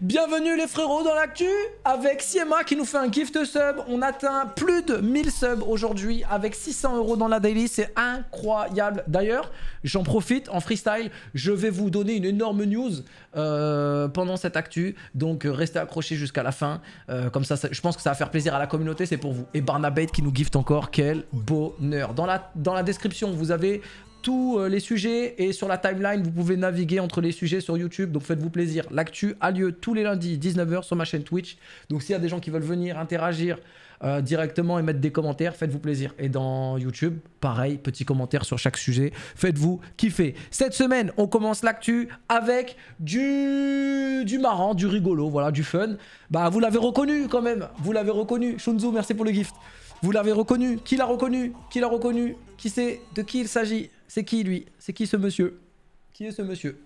Bienvenue les frérots dans l'actu avec Siema qui nous fait un gift sub. On atteint plus de 1000 subs aujourd'hui avec 600 euros dans la daily. C'est incroyable. D'ailleurs, j'en profite en freestyle. Je vais vous donner une énorme news euh, pendant cette actu. Donc euh, restez accrochés jusqu'à la fin. Euh, comme ça, je pense que ça va faire plaisir à la communauté. C'est pour vous. Et Barnabate qui nous gift encore. Quel bonheur. Dans la, dans la description, vous avez tous euh, les sujets et sur la timeline, vous pouvez naviguer entre les sujets sur YouTube. Donc faites-vous plaisir. L'actu a lieu tous les lundis 19h sur ma chaîne Twitch. Donc s'il y a des gens qui veulent venir interagir euh, directement et mettre des commentaires, faites-vous plaisir. Et dans YouTube, pareil, petit commentaire sur chaque sujet. Faites-vous kiffer. Cette semaine, on commence l'actu avec du... du marrant, du rigolo, voilà, du fun. Bah vous l'avez reconnu quand même. Vous l'avez reconnu. Shunzu, merci pour le gift. Vous l'avez reconnu. Qui l'a reconnu Qui l'a reconnu Qui sait de qui il s'agit c'est qui lui C'est qui ce monsieur Qui est ce monsieur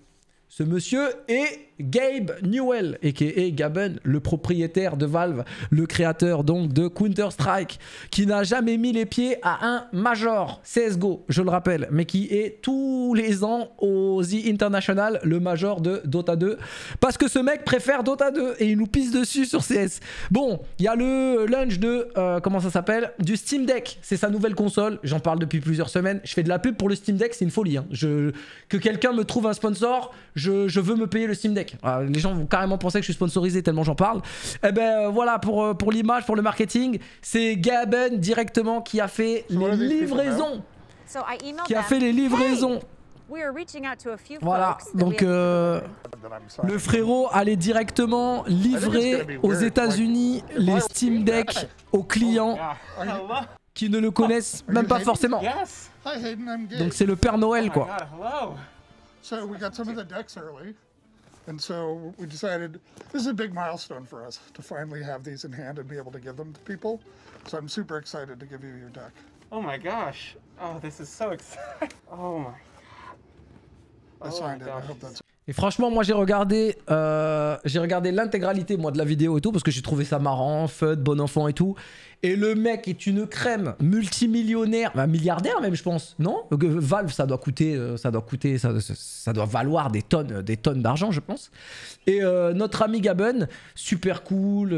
ce monsieur est Gabe Newell, et qui est Gaben, le propriétaire de Valve, le créateur donc de Counter-Strike, qui n'a jamais mis les pieds à un major CSGO, je le rappelle, mais qui est tous les ans aux The International, le major de Dota 2, parce que ce mec préfère Dota 2 et il nous pisse dessus sur CS. Bon, il y a le lunch de, euh, comment ça s'appelle Du Steam Deck, c'est sa nouvelle console, j'en parle depuis plusieurs semaines, je fais de la pub pour le Steam Deck, c'est une folie, hein. que quelqu'un me trouve un sponsor, je, veux me payer le Steam Deck. Ah, les gens vont carrément penser que je suis sponsorisé tellement j'en parle. Et eh ben euh, voilà, pour, euh, pour l'image, pour le marketing, c'est Gaben directement qui a fait les livraisons. Qui a fait les livraisons. Voilà, donc euh, le frérot allait directement livrer aux États-Unis les Steam Deck aux oh, clients ah, ah, qui ne le connaissent même pas forcément. Donc c'est le Père Noël oh quoi. So we got some of the decks early. And so we decided this is a big milestone for us to finally have these in hand and be able to give them to people. So I'm super excited to give you your deck. Oh my gosh. Oh, this is so exciting. Oh my. God. I signed oh it. I hope that's Et franchement, moi j'ai regardé, euh, j'ai regardé l'intégralité moi de la vidéo et tout parce que j'ai trouvé ça marrant, fun, bon enfant et tout. Et le mec est une crème, multimillionnaire, un milliardaire même je pense, non Valve ça doit coûter, euh, ça doit coûter, ça, ça doit valoir des tonnes, des tonnes d'argent je pense. Et euh, notre ami Gaben, super cool,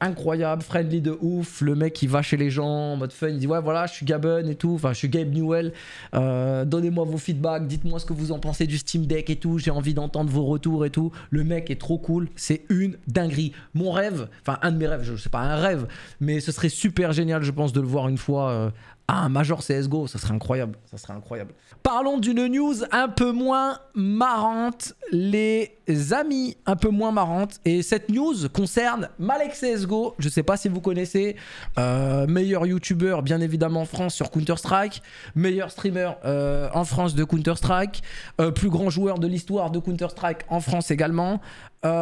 incroyable, friendly de ouf. Le mec il va chez les gens en mode fun, il dit ouais voilà je suis Gaben et tout, enfin je suis Gabe Newell. Donnez-moi vos feedbacks, dites-moi ce que vous en pensez du Steam Deck et tout, j'ai envie d'entendre vos retours et tout. Le mec est trop cool, c'est une dinguerie. Mon rêve, enfin un de mes rêves, je sais pas un rêve, mais ce serait super génial, je pense, de le voir une fois euh, ah, un major CSGO. Ça serait incroyable. Ça serait incroyable. Parlons d'une news un peu moins marrante, les amis. Un peu moins marrante. Et cette news concerne Malek CSGO. Je ne sais pas si vous connaissez. Euh, meilleur YouTuber, bien évidemment, en France sur Counter-Strike. Meilleur streamer euh, en France de Counter-Strike. Euh, plus grand joueur de l'histoire de Counter-Strike en France également. Connais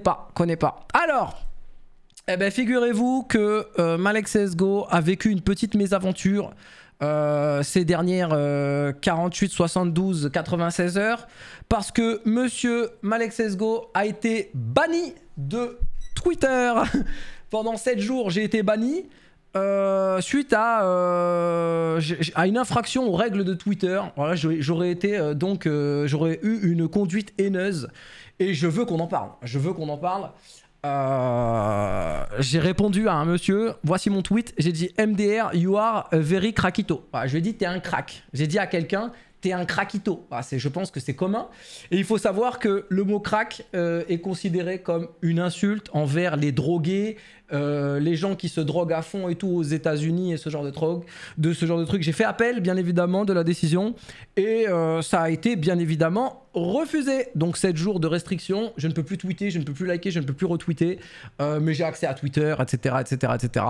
pas, connais pas. Alors, eh bien, figurez-vous que euh, Malek Malexesgo a vécu une petite mésaventure euh, ces dernières 48, 72, 96 heures parce que monsieur Malexesgo a été banni de Twitter. Pendant 7 jours, j'ai été banni euh, suite à, à une infraction aux règles de Twitter. j'aurais été donc j'aurais eu une conduite haineuse et je veux qu'on en parle. Je veux qu'on en parle. Euh, j'ai répondu à un monsieur, voici mon tweet, j'ai dit MDR, you are very crackito je lui ai dit t'es un crack. J'ai dit à quelqu'un t'es un craquito. je pense que c'est commun. Et il faut savoir que le mot crack euh, est considéré comme une insulte envers les drogués, euh, les gens qui se droguent à fond et tout aux États-Unis et ce genre de drogue, de ce genre de truc. J'ai fait appel, bien évidemment, de la décision et euh, ça a été bien évidemment refusé. Donc 7 jours de restriction, je ne peux plus tweeter, je ne peux plus liker, je ne peux plus retweeter, euh, mais j'ai accès à Twitter, etc., etc., etc.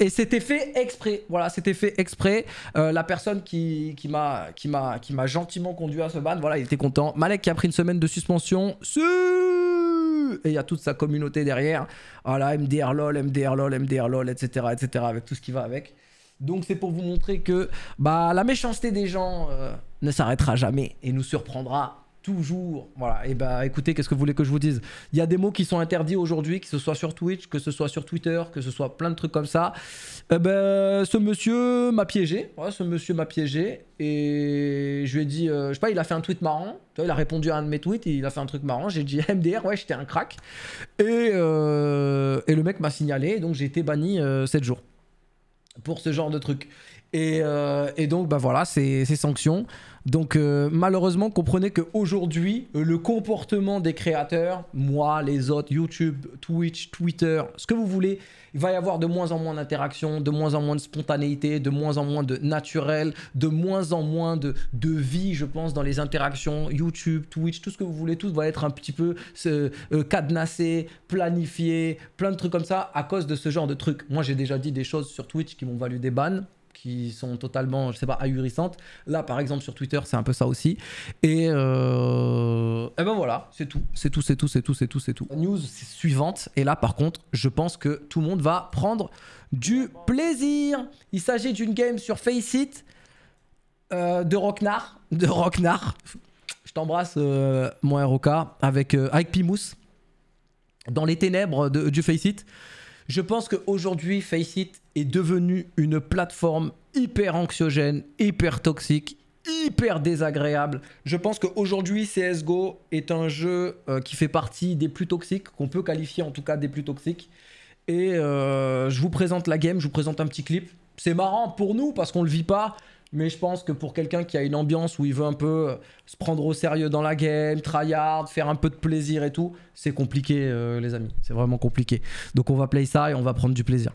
et c'était fait exprès. Voilà, c'était fait exprès. la personne qui, m'a qui m'a qui m'a gentiment conduit à ce ban, voilà, il était content. Malek qui a pris une semaine de suspension et il y a toute sa communauté derrière. Voilà, MDR LOL, MDR LOL, MDR LOL, etc., etc., avec tout ce qui va avec. Donc c'est pour vous montrer que bah, la méchanceté des gens euh, ne s'arrêtera jamais et nous surprendra Toujours. Voilà. Et eh bah ben, écoutez, qu'est-ce que vous voulez que je vous dise Il y a des mots qui sont interdits aujourd'hui, que ce soit sur Twitch, que ce soit sur Twitter, que ce soit plein de trucs comme ça. Eh ben, ce monsieur m'a piégé. ce monsieur m'a piégé. Et je lui ai dit, euh, je sais pas, il a fait un tweet marrant. il a répondu à un de mes tweets, il a fait un truc marrant. J'ai dit MDR, ouais, j'étais un crack. Euh, et, le mec m'a signalé, donc j'ai été banni euh, sept 7 jours pour ce genre de trucs. Euh, et, donc, bah voilà, ces sanctions. Donc, euh, malheureusement, comprenez qu'aujourd'hui, euh, le comportement des créateurs, moi, les autres, YouTube, Twitch, Twitter, ce que vous voulez, il va y avoir de moins en moins d'interactions, de moins en moins de spontanéité, de moins en moins de naturel, de moins en moins de, de vie, je pense, dans les interactions. YouTube, Twitch, tout ce que vous voulez, tout va être un petit peu cadenassé, planifié, plein de trucs comme ça à cause de ce genre de trucs. Moi, j'ai déjà dit des choses sur Twitch qui m'ont valu des bannes qui sont totalement, je sais pas, ahurissantes. Là, par exemple, sur Twitter, c'est un peu ça aussi. Euh, et, ben voilà, c'est tout, c'est tout, c'est tout, c'est tout, c'est tout, c'est tout. News suivante. Et là, par contre, je pense que tout le monde va prendre du plaisir. Il s'agit d'une game sur Faceit euh, de Rocknar, de Rocknar. Je t'embrasse, euh, mon ROK, avec, euh, avec Pimous dans les ténèbres de, du Faceit. Je pense qu'aujourd'hui, Faceit est devenu une plateforme hyper anxiogène, hyper toxique, hyper désagréable. Je pense qu'aujourd'hui, CSGO est un jeu euh, qui fait partie des plus toxiques, qu'on peut qualifier en tout cas des plus toxiques. Et euh, je vous présente la game, je vous présente un petit clip. C'est marrant pour nous parce qu'on ne le vit pas, mais je pense que pour quelqu'un qui a une ambiance où il veut un peu euh, se prendre au sérieux dans la game, tryhard, faire un peu de plaisir et tout, c'est compliqué euh, les amis, c'est vraiment compliqué. Donc on va play ça et on va prendre du plaisir.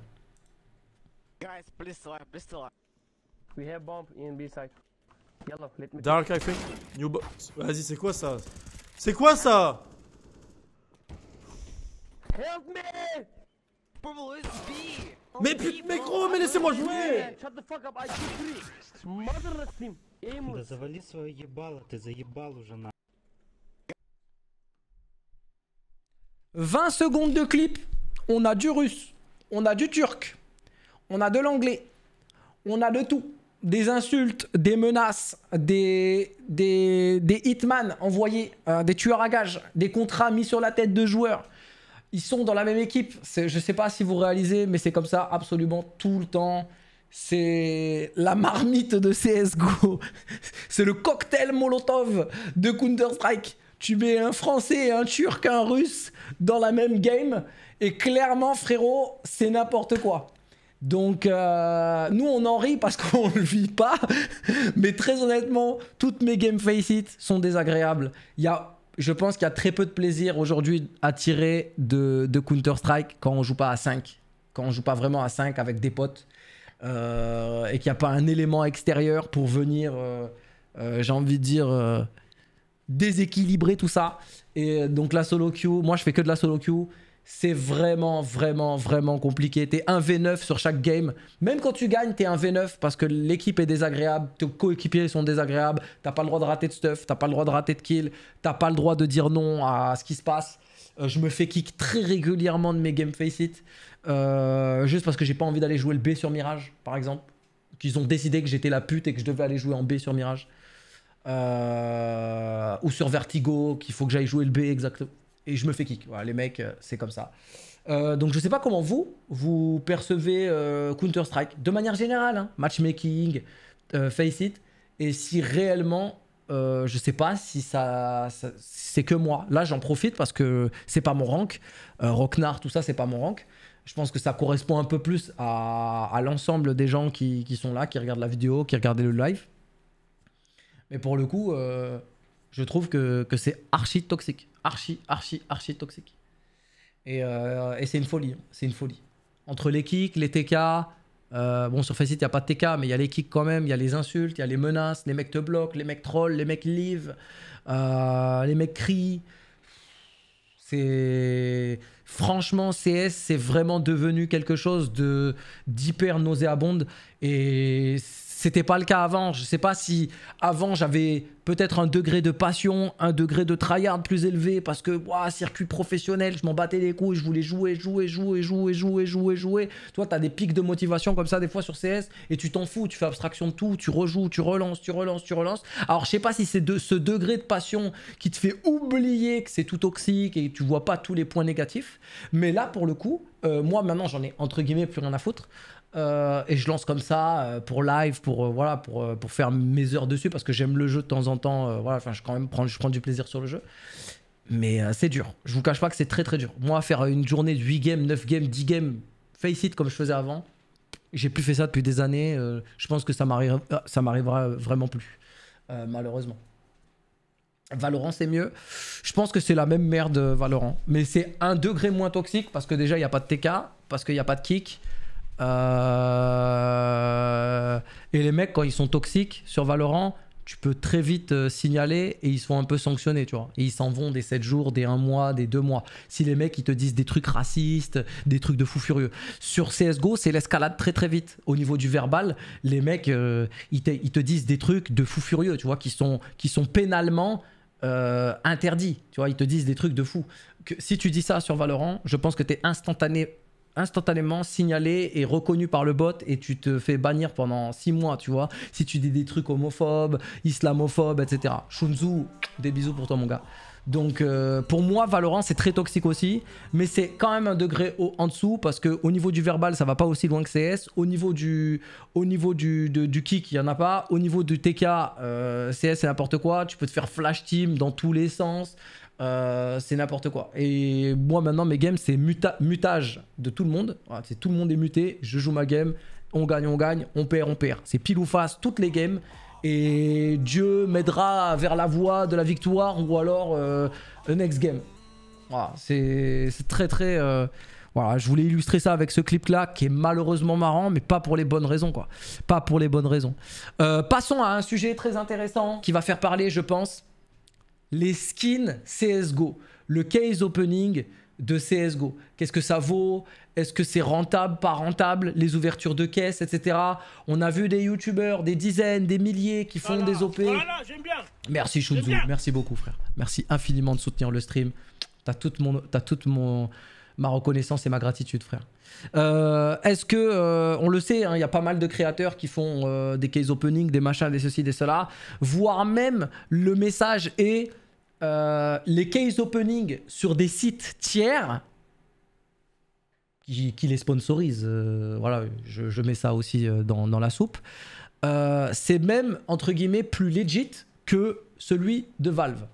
Dark Vas-y, c'est quoi ça C'est quoi ça mais putain, mais gros, mais laissez-moi jouer 20 secondes de clip, on a du russe, on a du turc, on a de l'anglais, on a de tout. Des insultes, des menaces, des, des, des hitman envoyés, euh, des tueurs à gages, des contrats mis sur la tête de joueurs, ils sont dans la même équipe. Je sais pas si vous réalisez, mais c'est comme ça absolument tout le temps. C'est la marmite de CSGO. c'est le cocktail Molotov de Counter-Strike. Tu mets un Français, un Turc, un Russe dans la même game. Et clairement, frérot, c'est n'importe quoi. Donc, euh, nous, on en rit parce qu'on ne le vit pas. Mais très honnêtement, toutes mes game face it sont désagréables. Il y a je pense qu'il y a très peu de plaisir aujourd'hui à tirer de, Counter-Strike quand on joue pas à 5, quand on joue pas vraiment à 5 avec des potes euh, et qu'il n'y a pas un élément extérieur pour venir, euh, euh, j'ai envie de dire, déséquilibrer tout ça. Et donc la solo queue, moi je fais que de la solo queue c'est vraiment, vraiment, vraiment compliqué. T'es un v 9 sur chaque game. Même quand tu gagnes, t'es un v 9 parce que l'équipe est désagréable, tes coéquipiers sont désagréables, t'as pas le droit de rater de stuff, t'as pas le droit de rater de kill, t'as pas le droit de dire non à ce qui se passe. Euh, je me fais kick très régulièrement de mes game face it, euh, juste parce que j'ai pas envie d'aller jouer le B sur Mirage, par exemple. Qu'ils ont décidé que j'étais la pute et que je devais aller jouer en B sur Mirage. Euh, ou sur Vertigo, qu'il faut que j'aille jouer le B exactement et je me fais kick. Voilà, les mecs, euh, c'est comme ça. Euh, donc je sais pas comment vous, vous percevez euh, Counter-Strike de manière générale, hein. matchmaking, face it, et si réellement, je sais pas si ça, c'est que moi. Là j'en profite parce que c'est pas mon rank, Rocknar, tout ça c'est pas mon rank. Je pense que ça correspond un peu plus à, l'ensemble des gens qui, qui, sont là, qui regardent la vidéo, qui regardent le live. Mais pour le coup, je trouve que, c'est archi toxique. Archi, archi, archi toxique. Et, euh, c'est une folie. Hein. C'est une folie. Entre les kicks, les TK. Euh, bon, sur Faceit, il n'y a pas de TK, mais il y a les kicks quand même. Il y a les insultes, il y a les menaces. Les mecs te bloquent, les mecs trollent, les mecs live, euh, les mecs crient. C'est. Franchement, CS, c'est vraiment devenu quelque chose de d'hyper nauséabonde. Et c'était pas le cas avant. Je sais pas si avant j'avais peut-être un degré de passion, un degré de tryhard plus élevé parce que wow, circuit professionnel, je m'en battais les couilles, je voulais jouer, jouer, jouer, jouer, jouer, jouer, jouer. Toi, tu as des pics de motivation comme ça des fois sur CS et tu t'en fous, tu fais abstraction de tout, tu rejoues, tu relances, tu relances, tu relances. Alors, je sais pas si c'est de ce degré de passion qui te fait oublier que c'est tout toxique et tu vois pas tous les points négatifs, mais là pour le coup, euh, moi maintenant j'en ai entre guillemets plus rien à foutre. Euh, et je lance comme ça euh, pour live, pour euh, voilà, pour, pour faire mes heures dessus parce que j'aime le jeu de temps en temps. voilà, enfin, je quand même prends, je prends du plaisir sur le jeu. Mais c'est dur. Je vous cache pas que c'est très très dur. Moi, faire une journée de 8 games, 9 games, 10 games, face it comme je faisais avant, j'ai plus fait ça depuis des années. je pense que ça m'arrivera vraiment plus, malheureusement. Valorant, c'est mieux. Je pense que c'est la même merde Valorant. Mais c'est un degré moins toxique parce que déjà, il n'y a pas de TK, parce qu'il n'y a pas de kick. Euh, et les mecs, quand ils sont toxiques sur Valorant, tu peux très vite euh, signaler et ils sont un peu sanctionnés, tu vois. Et ils s'en vont des 7 jours, des 1 mois, des 2 mois. Si les mecs, ils te disent des trucs racistes, des trucs de fou furieux. Sur CSGO, c'est l'escalade très très vite. Au niveau du verbal, les mecs, euh, ils, te, disent des trucs de fou furieux, tu vois, qui sont, qui sont pénalement interdits. Tu vois, ils te disent des trucs de fou. si tu dis ça sur Valorant, je pense que tu es instantané instantanément signalé et reconnu par le bot et tu te fais bannir pendant six mois, tu vois, si tu dis des trucs homophobes, islamophobes, etc. Shunzu, des bisous pour toi mon gars. Donc euh, pour moi Valorant c'est très toxique aussi, mais c'est quand même un degré au, en dessous parce qu'au niveau du verbal ça va pas aussi loin que CS, au niveau du, au niveau du, du kick il y en a pas, au niveau du TK euh, CS c'est n'importe quoi, tu peux te faire flash team dans tous les sens, euh, c'est n'importe quoi. Et moi maintenant mes games c'est mutage de tout le monde. c'est tout le monde est muté, je joue ma game, on gagne, on gagne, on perd, on perd. C'est pile ou face toutes les games. Et Dieu m'aidera vers la voie de la victoire ou alors un euh, next game. c'est très très... Euh, voilà, je voulais illustrer ça avec ce clip-là qui est malheureusement marrant, mais pas pour les bonnes raisons, quoi. Pas pour les bonnes raisons. passons à un sujet très intéressant qui va faire parler, je pense les skins CSGO, le case opening de CSGO. Qu'est-ce que ça vaut Est-ce que c'est rentable, pas rentable Les ouvertures de caisse, etc. On a vu des youtubeurs, des dizaines, des milliers qui font des OP. Merci Shunzu, merci beaucoup frère. Merci infiniment de soutenir le stream. T'as toute mon... As toute mon ma reconnaissance et ma gratitude, frère. Euh, est-ce que, euh, on le sait, hein, il y a pas mal de créateurs qui font euh, des case opening, des machins, des ceci, des cela, voire même le message est euh, les case opening sur des sites tiers qui, les sponsorisent. Euh, voilà, je, mets ça aussi euh, dans, la soupe. c'est même, entre guillemets, plus legit que celui de Valve.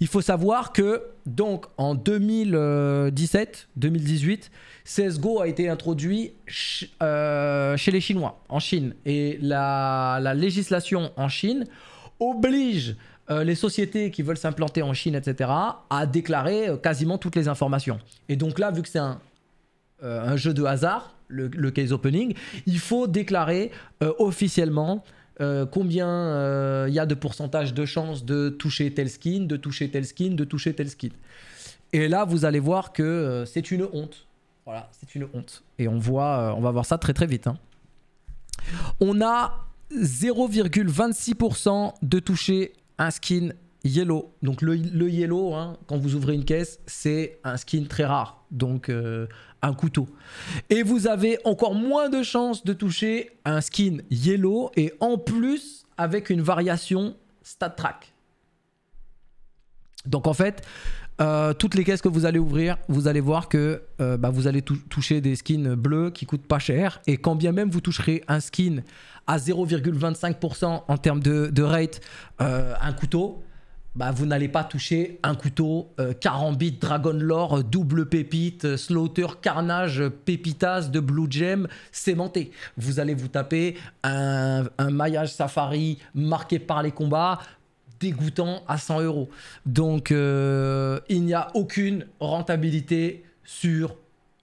Il faut savoir que, donc, en 2017-2018, CSGO a été introduit chez les Chinois, en Chine. Et la, la législation en Chine oblige euh, les sociétés qui veulent s'implanter en Chine, etc., a déclaré euh, quasiment toutes les informations. Et donc là, vu que c'est un, euh, jeu de hasard, le, case opening, il faut déclarer officiellement combien il y a de pourcentage de chances de toucher tel skin, de toucher tel skin, de toucher tel skin. Et là, vous allez voir que c'est une honte. Voilà, c'est une honte. Et on, voit, on va voir ça très très vite. Hein. On a 0,26% de toucher un skin yellow. Donc le, yellow, hein, quand vous ouvrez une caisse, c'est un skin très rare, donc euh, un couteau. Et vous avez encore moins de chances de toucher un skin yellow et en plus avec une variation stat track. Donc en fait, euh, toutes les caisses que vous allez ouvrir, vous allez voir que euh, bah, vous allez toucher des skins bleus qui coûtent pas cher. Et quand bien même vous toucherez un skin à 0,25% en termes de, rate, euh, un couteau, bah, vous n'allez pas toucher un couteau Carambit, Dragon Lore, double pépite, Slaughter, Carnage, Pépitas de Blue Gem, cémenté. Vous allez vous taper un maillage safari marqué par les combats, dégoûtant à 100 euros. Donc euh, il n'y a aucune rentabilité sur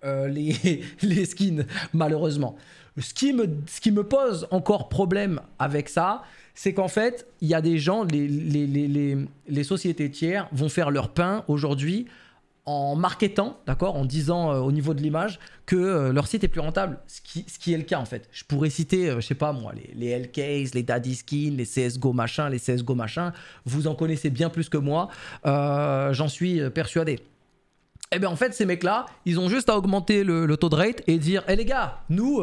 euh, les, skins, malheureusement. Ce qui, me, ce qui me pose encore problème avec ça, c'est qu'en fait, il y a des gens, les, sociétés tiers vont faire leur pain aujourd'hui en marketant, d'accord, en disant euh, au niveau de l'image que euh, leur site est plus rentable, ce qui, ce qui, est le cas en fait. Je pourrais citer, je euh, je sais pas moi, les, les LKs, les Daddy Skin, les CSGO machin, les CSGO machin, vous en connaissez bien plus que moi, j'en suis persuadé. Et eh bien en fait, ces mecs-là, ils ont juste à augmenter le, taux de rate et dire, hé eh, les gars, nous,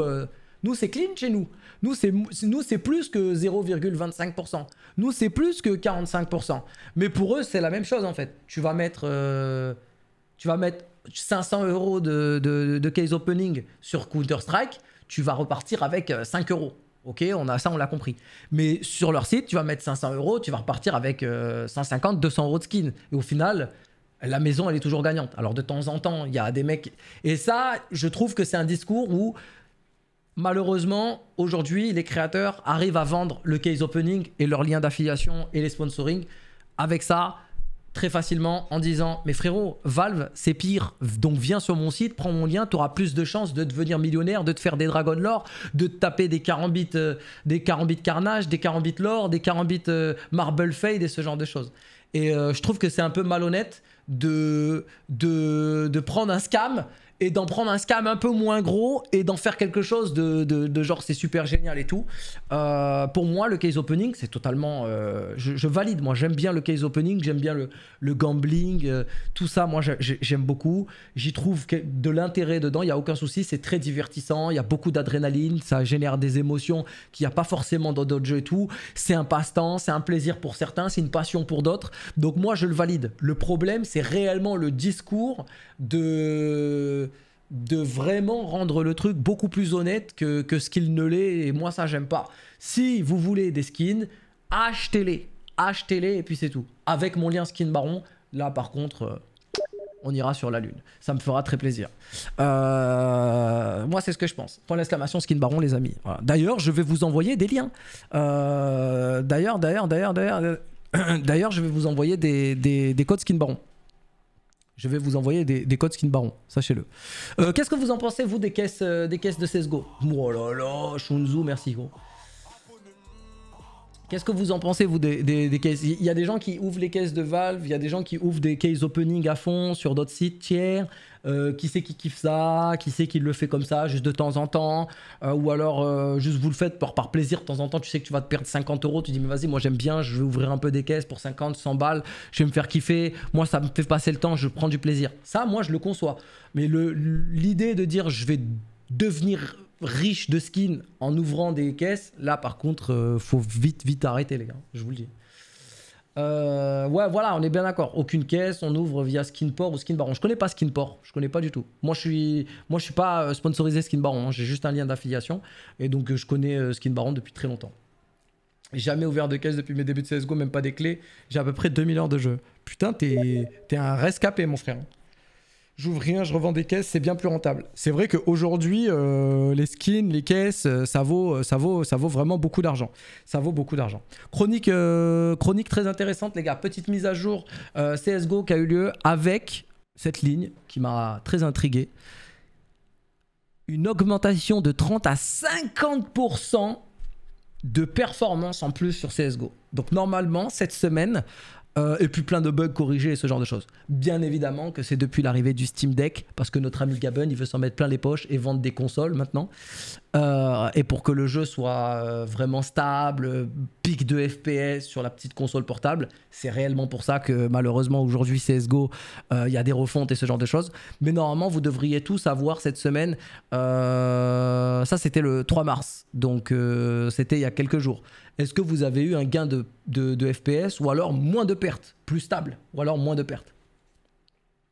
nous c'est clean chez nous. Nous, c'est, nous, c'est plus que 0,25%. Nous, c'est plus que 45%. Mais pour eux, c'est la même chose en fait. Tu vas mettre tu vas mettre 500 euros de, case opening sur Counter-Strike, tu vas repartir avec 5 euh, euros. Ok, on a ça, on l'a compris. Mais sur leur site, tu vas mettre 500 euros, tu vas repartir avec 150, euh, 200 euros de skin. Et au final, la maison, elle est toujours gagnante. Alors de temps en temps, il y a des mecs. Et ça, je trouve que c'est un discours où, malheureusement, aujourd'hui, les créateurs arrivent à vendre le case opening et leurs liens d'affiliation et les sponsoring. Avec ça, très facilement en disant mais frérot Valve c'est pire donc viens sur mon site prends mon lien tu auras plus de chances de devenir millionnaire de te faire des dragon lore de te taper des 40 euh, des carnage des carambits lore des 40 euh, marble fade et ce genre de choses et euh, je trouve que c'est un peu malhonnête de, de, de prendre un scam et d'en prendre un scam un peu moins gros et d'en faire quelque chose de, de, de genre c'est super génial et tout. Euh, pour moi, le case opening, c'est totalement. Euh, je, valide, moi j'aime bien le case opening, j'aime bien le, le gambling, euh, tout ça, moi j'aime beaucoup. J'y trouve de l'intérêt dedans, il n'y a aucun souci, c'est très divertissant, il y a beaucoup d'adrénaline, ça génère des émotions qu'il n'y a pas forcément dans d'autres jeux et tout. C'est un passe-temps, c'est un plaisir pour certains, c'est une passion pour d'autres. Donc moi je le valide. Le problème, c'est réellement le discours de de vraiment rendre le truc beaucoup plus honnête que, que ce qu'il ne l'est, et moi ça j'aime pas. Si vous voulez des skins, achetez-les, achetez-les, et puis c'est tout. Avec mon lien skin baron, là par contre, euh, on ira sur la lune. Ça me fera très plaisir. Euh, moi c'est ce que je pense. Point d'exclamation skin baron les amis. D'ailleurs, je vais vous envoyer des liens. Euh, d'ailleurs, d'ailleurs, d'ailleurs, d'ailleurs, d'ailleurs, je vais vous envoyer des, des, des codes skin baron. Je vais vous envoyer des, codes skin baron, sachez-le. Euh, qu'est-ce que vous en pensez, vous, des caisses, euh, des caisses de CSGO Oh là là, Shunzu, merci gros. Qu'est-ce que vous en pensez, vous, des, caisses Il y a des gens qui ouvrent les caisses de Valve, il y a des gens qui ouvrent des cases opening à fond sur d'autres sites tiers. Euh, qui c'est qui kiffe ça Qui c'est qui le fait comme ça, juste de temps en temps euh, Ou alors, euh, juste vous le faites par, par plaisir de temps en temps. Tu sais que tu vas te perdre 50 euros. Tu dis, mais vas-y, moi j'aime bien, je vais ouvrir un peu des caisses pour 50, 100 balles. Je vais me faire kiffer. Moi, ça me fait passer le temps, je prends du plaisir. Ça, moi, je le conçois. Mais l'idée de dire, je vais devenir riche de skins en ouvrant des caisses, là par contre, euh, faut vite, vite arrêter les gars, je vous le dis. Euh, ouais, voilà, on est bien d'accord. Aucune caisse, on ouvre via Skinport ou Skinbaron. Je connais pas Skinport, je connais pas du tout. Moi, je suis, moi, je suis pas euh, sponsorisé Skinbaron, hein. j'ai juste un lien d'affiliation. Et donc, je connais Skinbaron depuis très longtemps. Jamais ouvert de caisse depuis mes débuts de CSGO, même pas des clés. J'ai à peu près 2000 heures de jeu. Putain, t'es un rescapé, mon frère j'ouvre rien, je revends des caisses, c'est bien plus rentable. C'est vrai qu'aujourd'hui, euh, les skins, les caisses, euh, ça vaut, euh, ça vaut, ça vaut vraiment beaucoup d'argent. Ça vaut beaucoup d'argent. Chronique, chronique très intéressante, les gars. Petite mise à jour CSGO qui a eu lieu avec cette ligne qui m'a très intrigué. Une augmentation de 30 à 50% de performance en plus sur CSGO. Donc normalement, cette semaine, euh, et puis plein de bugs corrigés et ce genre de choses. Bien évidemment que c'est depuis l'arrivée du Steam Deck, parce que notre ami Gaben, il veut s'en mettre plein les poches et vendre des consoles maintenant. Euh, et pour que le jeu soit euh, vraiment stable, pic de FPS sur la petite console portable, c'est réellement pour ça que malheureusement aujourd'hui CSGO, il y a des refontes et ce genre de choses. Mais normalement, vous devriez tous avoir cette semaine, ça c'était le 3 mars, donc c'était il y a quelques jours est-ce que vous avez eu un gain de, de, de FPS ou alors moins de pertes, plus stable, ou alors moins de pertes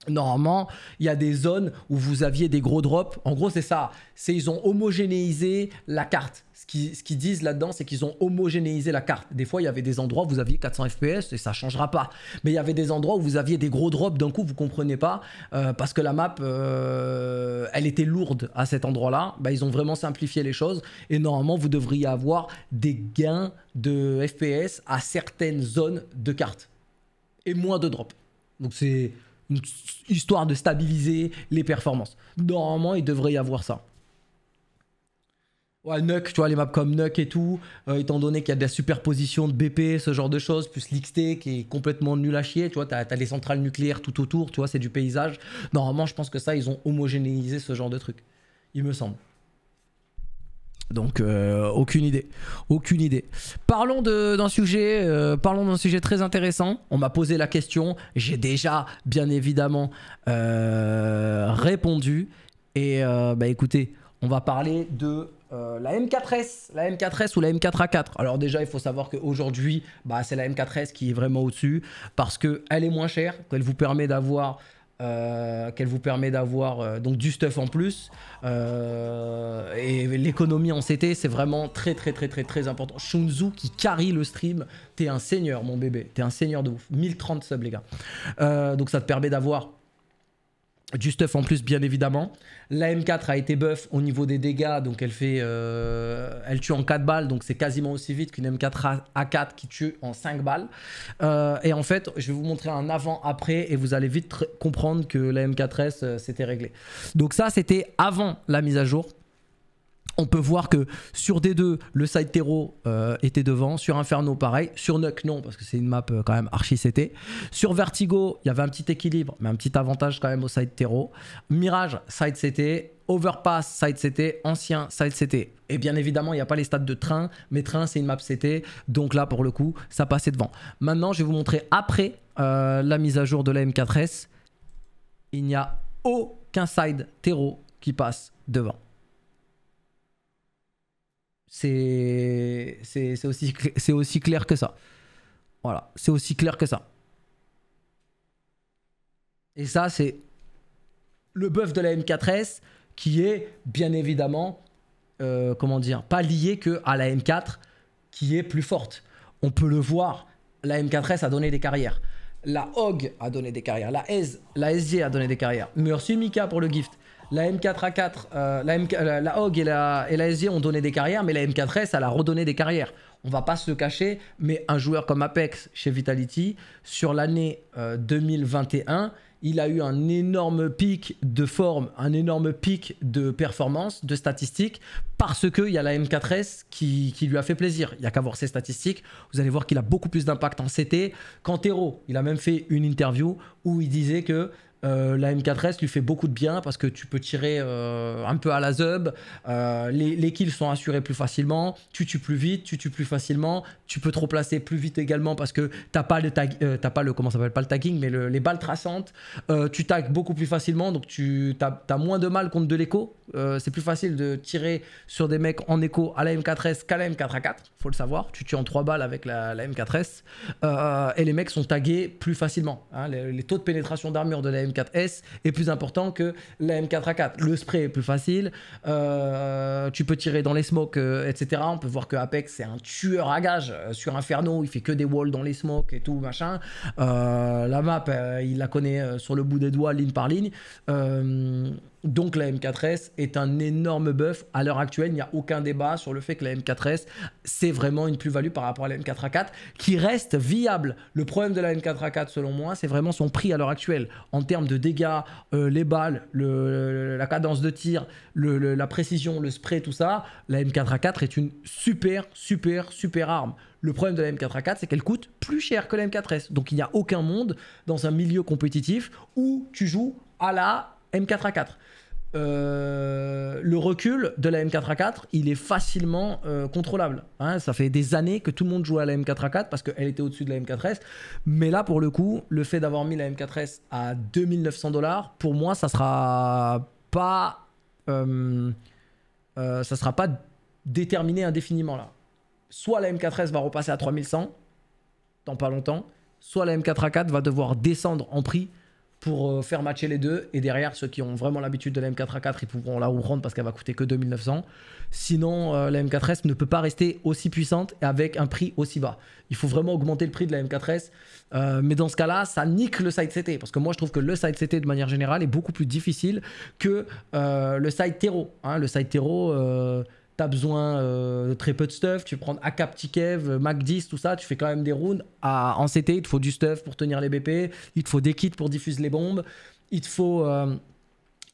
Normalement, il y a des zones où vous aviez des gros drops. En gros, c'est ça. C'est ils ont homogénéisé la carte. Ce qu'ils ce disent là-dedans, c'est qu'ils ont homogénéisé la carte. Des fois, il y avait des endroits où vous aviez 400 FPS et ça changera pas. Mais il y avait des endroits où vous aviez des gros drops. D'un coup, vous comprenez pas euh, parce que la map, euh, elle était lourde à cet endroit-là. Bah, ils ont vraiment simplifié les choses et normalement, vous devriez avoir des gains de FPS à certaines zones de carte et moins de drops. Donc c'est histoire de stabiliser les performances. Normalement, il devrait y avoir ça. Ouais, nuc tu vois, les maps comme NUC et tout, euh, étant donné qu'il y a de la superposition de BP, ce genre de choses, plus l'XT qui est complètement nul à chier, tu vois, tu as les centrales nucléaires tout autour, tu vois, c'est du paysage. Normalement, je pense que ça, ils ont homogénéisé ce genre de truc, il me semble. Donc euh, aucune idée, aucune idée. Parlons d'un sujet, euh, parlons d'un sujet très intéressant. On m'a posé la question, j'ai déjà bien évidemment euh, répondu. Et bah écoutez, on va parler de la M4S, la M4S ou la M4A4. Alors déjà, il faut savoir qu'aujourd'hui, bah, c'est la M4S qui est vraiment au-dessus parce qu'elle est moins chère, qu'elle vous permet d'avoir euh, qu'elle vous permet d'avoir euh, donc du stuff en plus. Euh, et l'économie en CT, c'est vraiment très très très très très important. Shunzu qui carry le stream, t'es un seigneur mon bébé, t'es un seigneur de ouf. 1030 subs les gars. donc ça te permet d'avoir du stuff en plus, bien évidemment. La M4 a été buff au niveau des dégâts, donc elle fait, euh, elle tue en 4 balles, donc c'est quasiment aussi vite qu'une M4 A4 qui tue en 5 balles. Euh, et en fait, je vais vous montrer un avant-après et vous allez vite comprendre que la M4S euh, c'était réglé. Donc ça, c'était avant la mise à jour on peut voir que sur D2, le side terreau euh, était devant. Sur Inferno, pareil. Sur Nuck, non, parce que c'est une map euh, quand même archi CT. Sur Vertigo, il y avait un petit équilibre, mais un petit avantage quand même au side terreau. Mirage, side CT. Overpass, side CT, ancien, side CT. Et bien évidemment, il n'y a pas les stades de train, mais train, c'est une map CT. Donc là, pour le coup, ça passait devant. Maintenant, je vais vous montrer après euh, la mise à jour de la M4S. Il n'y a aucun side terreau qui passe devant. C'est aussi, c'est aussi clair que ça. Voilà, c'est aussi clair que ça. Et ça, c'est le buff de la M4S qui est bien évidemment, euh, comment dire, pas lié que à la M4 qui est plus forte. On peut le voir, la M4S a donné des carrières. La HOG a donné des carrières. La, S, la SJ a donné des carrières. Merci Mika pour le gift la M4A4, euh, euh, la, HOG et la, et ont donné des carrières, mais la M4S, elle a redonné des carrières. On va pas se le cacher, mais un joueur comme Apex chez Vitality, sur l'année 2021, euh, il a eu un énorme pic de forme, un énorme pic de performance, de statistiques, parce qu'il y a la M4S qui, lui a fait plaisir. Il n'y a qu'à voir ses statistiques. Vous allez voir qu'il a beaucoup plus d'impact en CT qu'en Il a même fait une interview où il disait que euh, la M4S lui fait beaucoup de bien parce que tu peux tirer euh, un peu à la zub, euh, les, kills sont assurés plus facilement, tu tues plus vite, tu tues plus facilement, tu peux te replacer plus vite également parce que t'as pas le pas le comment s'appelle pas le tagging mais les balles traçantes, tu tags beaucoup plus facilement donc tu as, moins de mal contre de l'écho, c'est plus facile de tirer sur des mecs en écho à la M4S qu'à la M4A4, faut le savoir, tu tues en 3 balles avec la, M4S et les mecs sont tagués plus facilement, hein. les, taux de pénétration d'armure de la m M4S est plus important que la M4 A4. Le spray est plus facile, euh, tu peux tirer dans les smokes, euh, etc. On peut voir que Apex c'est un tueur à gage euh, sur Inferno, il fait que des walls dans les smokes et tout machin. la map, il la connaît sur le bout des doigts, ligne par ligne. Donc la M4S est un énorme buff À l'heure actuelle, il n'y a aucun débat sur le fait que la M4S, c'est vraiment une plus-value par rapport à la M4A4, qui reste viable. Le problème de la M4A4, selon moi, c'est vraiment son prix à l'heure actuelle. En termes de dégâts, euh, les balles, la cadence de tir, la précision, le spray, tout ça, la M4A4 est une super, super, super arme. Le problème de la M4A4, c'est qu'elle coûte plus cher que la M4S. Donc il n'y a aucun monde dans un milieu compétitif où tu joues à la M4A4. Euh, le recul de la M4A4, il est facilement euh, contrôlable. Hein. ça fait des années que tout le monde jouait à la M4A4 parce qu'elle était au-dessus de la M4S. Mais là, pour le coup, le fait d'avoir mis la M4S à 2900 dollars, pour moi, ça sera pas, euh, ça sera pas déterminé indéfiniment là. Soit la M4S va repasser à 3100 dans pas longtemps, soit la M4A4 va devoir descendre en prix pour euh, faire matcher les deux. Et derrière, ceux qui ont vraiment l'habitude de la M4A4, ils pourront la reprendre parce qu'elle va coûter que 2900. Sinon, euh, la M4S ne peut pas rester aussi puissante et avec un prix aussi bas. Il faut vraiment augmenter le prix de la M4S. Euh, mais dans ce cas-là, ça nique le side CT. Parce que moi, je trouve que le side CT, de manière générale, est beaucoup plus difficile que le side Tero hein. le side terreau as besoin euh, de très peu de stuff, tu prends ACAP, Tikev, Mac 10, tout ça, tu fais quand même des rounds. À, en CT, il te faut du stuff pour tenir les BP, il te faut des kits pour diffuser les bombes, il te faut, euh,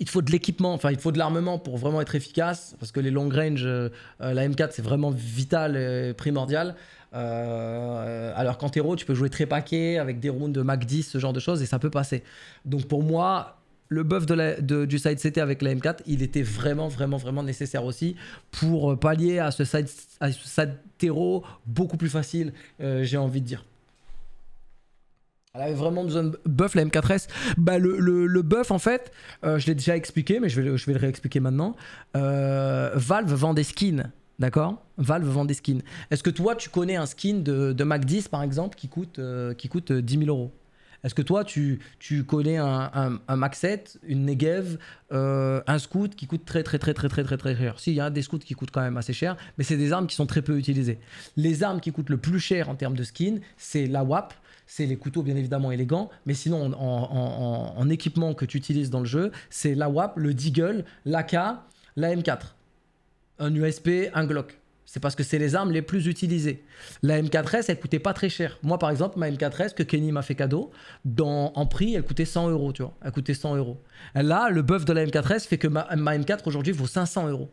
il te faut de l'équipement, enfin il te faut de l'armement pour vraiment être efficace, parce que les long range, euh, la M4 c'est vraiment vital et primordial. Euh, alors qu'en terreau, tu peux jouer très paquet avec des rounds de Mac 10, ce genre de choses, et ça peut passer. Donc pour moi, le buff de la, du side CT avec la M4, il était vraiment, vraiment, vraiment nécessaire aussi pour euh, pallier à ce side, à terreau beaucoup plus facile, euh, j'ai envie de dire. Elle avait vraiment besoin de buff la M4S. Bah, le, le, buff en fait, euh, je l'ai déjà expliqué, mais je vais, je vais le réexpliquer maintenant. Valve vend des skins, d'accord Valve vend des skins. Est-ce que toi tu connais un skin de, de Mac 10 par exemple qui coûte, qui coûte 10 000 euros est-ce que toi, tu, tu connais un, un, une Negev, euh, un scout qui coûte très, très, très, très, très, très, très cher Si, il y a des scouts qui coûtent quand même assez cher, mais c'est des armes qui sont très peu utilisées. Les armes qui coûtent le plus cher en termes de skin, c'est la WAP, c'est les couteaux bien évidemment élégants, mais sinon en, équipement que tu utilises dans le jeu, c'est la WAP, le Deagle, l'AK, la M4, un USP, un Glock. C'est parce que c'est les armes les plus utilisées. La M4S, elle coûtait pas très cher. Moi, par exemple, ma M4S que Kenny m'a fait cadeau, dans, en prix, elle coûtait 100 euros, tu vois. Elle coûtait 100 euros. Là, le buff de la M4S fait que ma, M4 aujourd'hui vaut 500 euros.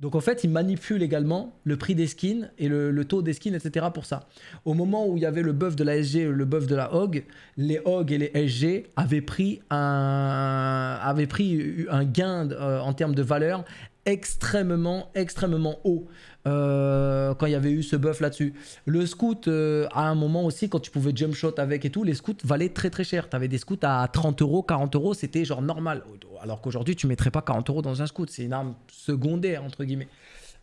Donc en fait, ils manipulent également le prix des skins et le, taux des skins, etc. pour ça. Au moment où il y avait le buff de la SG, le buff de la HOG, les HOG et les SG avaient pris un, pris un gain euh, en termes de valeur extrêmement, extrêmement haut euh, quand il y avait eu ce buff là-dessus. Le scout, euh, à un moment aussi, quand tu pouvais jump shot avec et tout, les scouts valaient très très cher. Tu avais des scouts à 30 euros, 40 euros, c'était genre normal. Alors qu'aujourd'hui, tu mettrais pas 40 euros dans un scout, c'est une arme secondaire, entre guillemets.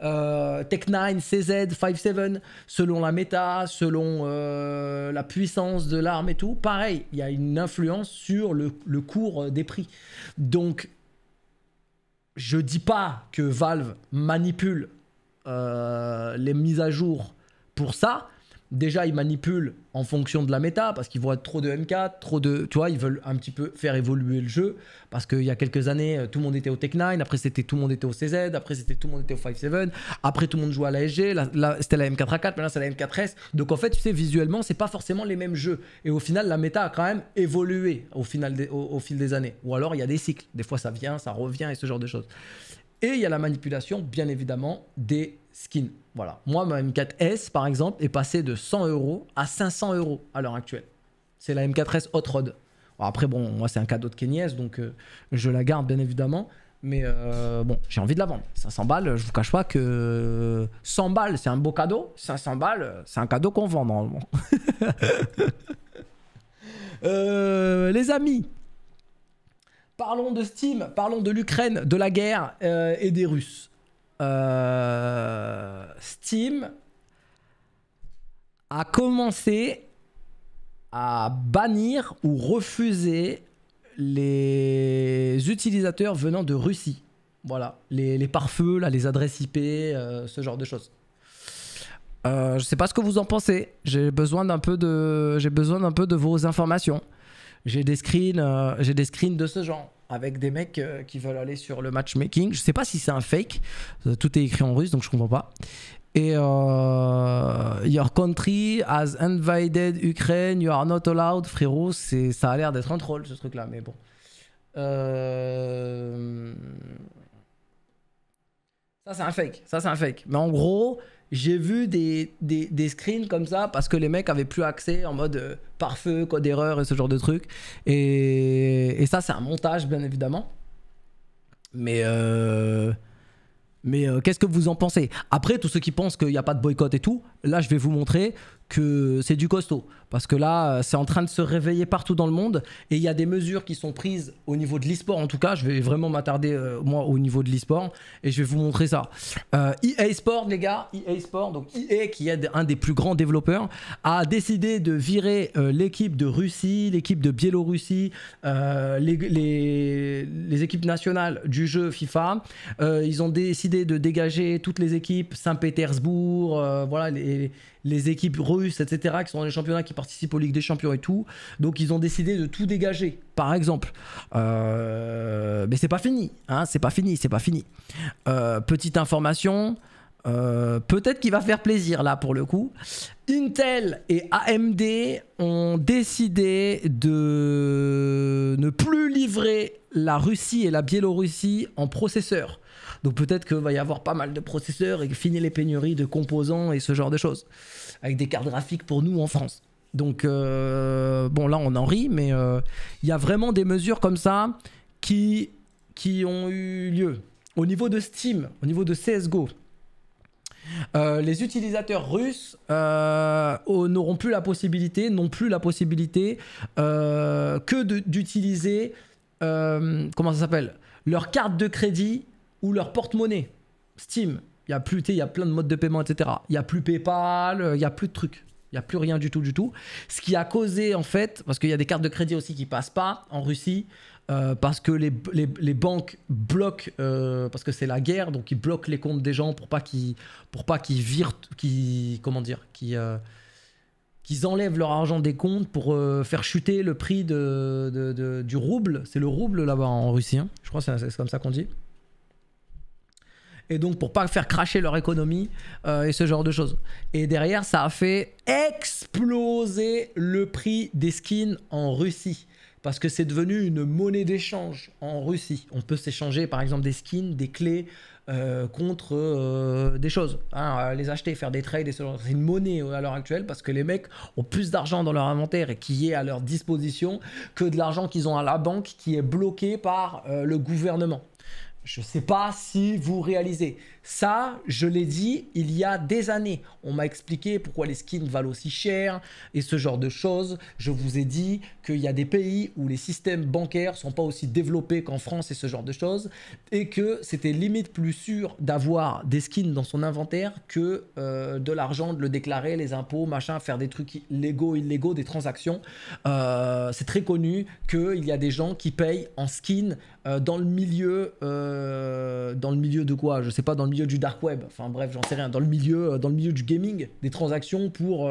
Euh, Tech 9, CZ, 5.7, selon la méta, selon la puissance de l'arme et tout, pareil, il y a une influence sur le, le, cours des prix. Donc, je dis pas que Valve manipule euh, les mises à jour pour ça, déjà ils manipulent en fonction de la méta parce qu'ils voient trop de M4, trop de, tu vois, ils veulent un petit peu faire évoluer le jeu parce qu'il y a quelques années euh, tout le monde était au Tech 9, après c'était tout le monde était au CZ, après c'était tout le monde était au 5.7 après tout le monde jouait à la SG, là, c'était la M4A4, maintenant c'est la M4S, donc en fait tu sais visuellement c'est pas forcément les mêmes jeux et au final la méta a quand même évolué au, final au fil des années ou alors il y a des cycles, des fois ça vient, ça revient et ce genre de choses. Et il y a la manipulation, bien évidemment, des skins. Voilà. Moi, ma M4S, par exemple, est passée de 100 euros à 500 euros à l'heure actuelle. C'est la M4S Hot Rod. après, bon, moi, c'est un cadeau de Kenyès, donc euh, je la garde, bien évidemment. Mais euh, bon, j'ai envie de la vendre. 500 balles, je vous cache pas que 100 balles, c'est un beau cadeau. 500 balles, c'est un cadeau qu'on vend normalement. Euh, les amis, Parlons de Steam, parlons de l'Ukraine, de la guerre euh, et des Russes. Euh, Steam a commencé à bannir ou refuser les utilisateurs venant de Russie. Voilà, les, pare-feux, les adresses IP, euh, ce genre de choses. Je je sais pas ce que vous en pensez. J'ai besoin d'un peu de, j'ai besoin d'un peu de vos informations j'ai des screens, euh, j'ai des screens de ce genre avec des mecs euh, qui veulent aller sur le matchmaking. Je sais pas si c'est un fake, euh, tout est écrit en russe donc je comprends pas. Et your country has invaded Ukraine, you are not allowed, frérot. C'est, ça a l'air d'être un troll ce truc-là, mais bon. Ça c'est un fake, ça c'est un fake. Mais en gros, j'ai vu des, screens comme ça parce que les mecs avaient plus accès en mode euh, pare-feu, code erreur et ce genre de truc. Et, ça, c'est un montage, bien évidemment. Mais. Euh, mais euh, qu'est-ce que vous en pensez Après, tous ceux qui pensent qu'il n'y a pas de boycott et tout, là, je vais vous montrer que c'est du costaud. Parce que là, euh, c'est en train de se réveiller partout dans le monde. Et il y a des mesures qui sont prises au niveau de l'e-sport, en tout cas. Je vais vraiment m'attarder, euh, moi, au niveau de l'e-sport. Et je vais vous montrer ça. Euh, EA Sport, les gars, EA Sport, donc EA, qui est un des plus grands développeurs, a décidé de virer euh, l'équipe de Russie, l'équipe de Biélorussie, les, les, équipes nationales du jeu FIFA. ils ont décidé de dégager toutes les équipes, Saint-Pétersbourg, voilà, les les équipes russes, etc., qui sont dans les championnats, qui participent aux Ligues des Champions et tout. Donc ils ont décidé de tout dégager, par exemple. Euh, mais c'est pas fini, hein, c'est pas fini, c'est pas fini. Euh, petite information, euh, peut-être qu'il va faire plaisir là pour le coup. Intel et AMD ont décidé de ne plus livrer la Russie et la Biélorussie en processeurs. Donc peut-être qu'il va y avoir pas mal de processeurs et finir les pénuries de composants et ce genre de choses. Avec des cartes graphiques pour nous en France. Donc euh, bon là on en rit, mais il euh, y a vraiment des mesures comme ça qui, qui ont eu lieu. Au niveau de Steam, au niveau de CSGO, euh, les utilisateurs russes n'auront plus la possibilité, n'ont plus la possibilité que d'utiliser, comment ça s'appelle, leur carte de crédit ou leur porte-monnaie, Steam, il y a plus, il y a plein de modes de paiement, etc. Il y a plus PayPal, euh, il y a plus de trucs. Il n'y a plus rien du tout, du tout. Ce qui a causé, en fait, parce qu'il y a des cartes de crédit aussi qui passent pas en Russie, euh, parce que les, les, les banques bloquent, euh, parce que c'est la guerre, donc ils bloquent les comptes des gens pour pas qu'ils, pour pas qu'ils virent, qui, comment dire, qui, qu'ils enlèvent leur argent des comptes pour faire chuter le prix de, de, du rouble. C'est le rouble là-bas en Russie, hein. je crois c'est comme ça qu'on dit et donc pour pas faire cracher leur économie euh, et ce genre de choses. Et derrière, ça a fait exploser le prix des skins en Russie parce que c'est devenu une monnaie d'échange en Russie. On peut s'échanger par exemple des skins, des clés euh, contre euh, des choses, hein, les acheter, faire des trades, et c'est une monnaie à l'heure actuelle parce que les mecs ont plus d'argent dans leur inventaire et qui est à leur disposition que de l'argent qu'ils ont à la banque qui est bloqué par le gouvernement. Je ne sais pas si vous réalisez. Ça, je l'ai dit il y a des années. On m'a expliqué pourquoi les skins valent aussi cher et ce genre de choses. Je vous ai dit qu'il y a des pays où les systèmes bancaires ne sont pas aussi développés qu'en France et ce genre de choses. Et que c'était limite plus sûr d'avoir des skins dans son inventaire que euh, de l'argent, de le déclarer, les impôts, machin, faire des trucs légaux, illégaux, des transactions. Euh, c'est très connu qu'il y a des gens qui payent en skins euh, dans le milieu, euh, dans le milieu de quoi Je sais pas, dans le milieu du dark web. Enfin bref, j'en sais rien. Dans le milieu, euh, dans le milieu du gaming, des transactions pour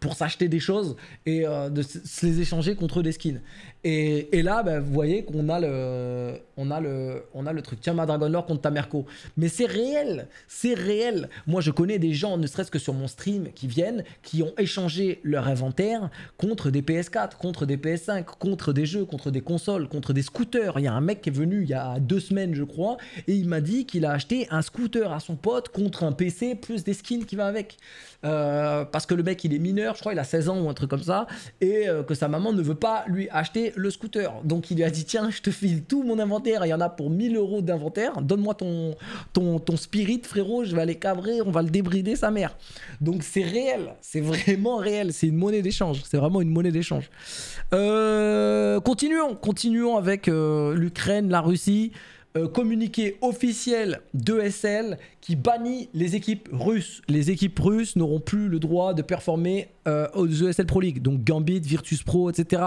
pour s'acheter des choses et de se les échanger contre des skins. Et, là, ben, vous voyez qu'on a le, on a le, on a le truc. Tiens, ma Dragon Lore contre Tamerco. Mais c'est réel, c'est réel. Moi, je connais des gens, ne serait-ce que sur mon stream, qui viennent, qui ont échangé leur inventaire contre des PS4, contre des PS5, contre des jeux, contre des consoles, contre des scooters. Il y a un mec qui est venu il y a deux semaines, je crois, et il m'a dit qu'il a acheté un scooter à son pote contre un PC plus des skins qui va avec. Euh, parce que le mec, il est mineur, je crois, il a 16 ans ou un truc comme ça, et euh, que sa maman ne veut pas lui acheter le scooter. Donc il lui a dit tiens, je te file tout mon inventaire, il y en a pour 1000 euros d'inventaire, donne-moi ton, ton, ton spirit frérot, je vais aller cabrer, on va le débrider sa mère. Donc c'est réel, c'est vraiment réel, c'est une monnaie d'échange, c'est vraiment une monnaie d'échange. Euh, continuons, continuons avec euh, l'Ukraine, la Russie. Euh, communiqué officiel d'ESL qui bannit les équipes russes. Les équipes russes n'auront plus le droit de performer euh, aux ESL Pro League, donc Gambit, Virtus Pro, etc.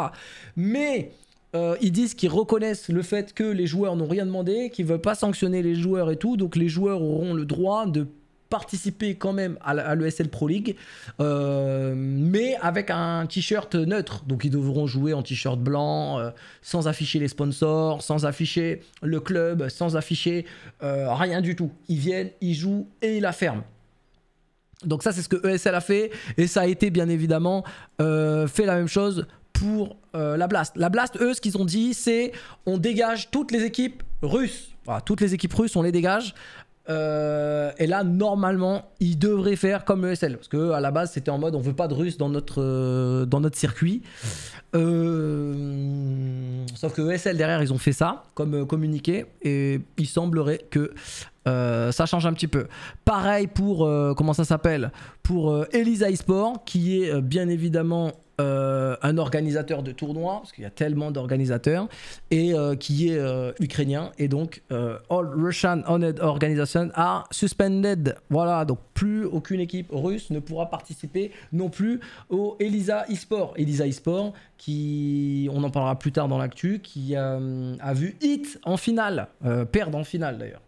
Mais euh, ils disent qu'ils reconnaissent le fait que les joueurs n'ont rien demandé, qu'ils ne veulent pas sanctionner les joueurs et tout, donc les joueurs auront le droit de participer quand même à l'ESL Pro League, euh, mais avec un t-shirt neutre. Donc ils devront jouer en t-shirt blanc, euh, sans afficher les sponsors, sans afficher le club, sans afficher euh, rien du tout. Ils viennent, ils jouent et ils la ferment. Donc ça c'est ce que ESL a fait et ça a été bien évidemment fait la même chose pour la Blast. La Blast, eux, ce qu'ils ont dit, c'est on dégage toutes les équipes russes. toutes les équipes russes, on les dégage. Euh, et là, normalement, ils devraient faire comme ESL Parce que à la base, c'était en mode on veut pas de Russes dans notre, euh, dans notre circuit. Euh, sauf que ESL derrière, ils ont fait ça comme communiqué. Et il semblerait que ça change un petit peu. Pareil pour, comment ça s'appelle Pour Elisa eSport, qui est bien évidemment euh, un organisateur de tournoi, parce qu'il y a tellement d'organisateurs, et euh, qui est euh, ukrainien. Et donc, All Russian Honored Organization a suspended. Voilà, donc plus aucune équipe russe ne pourra participer non plus au Elisa eSport. Elisa eSport, qui, on en parlera plus tard dans l'actu, qui a vu Hit en finale, perdre en finale d'ailleurs.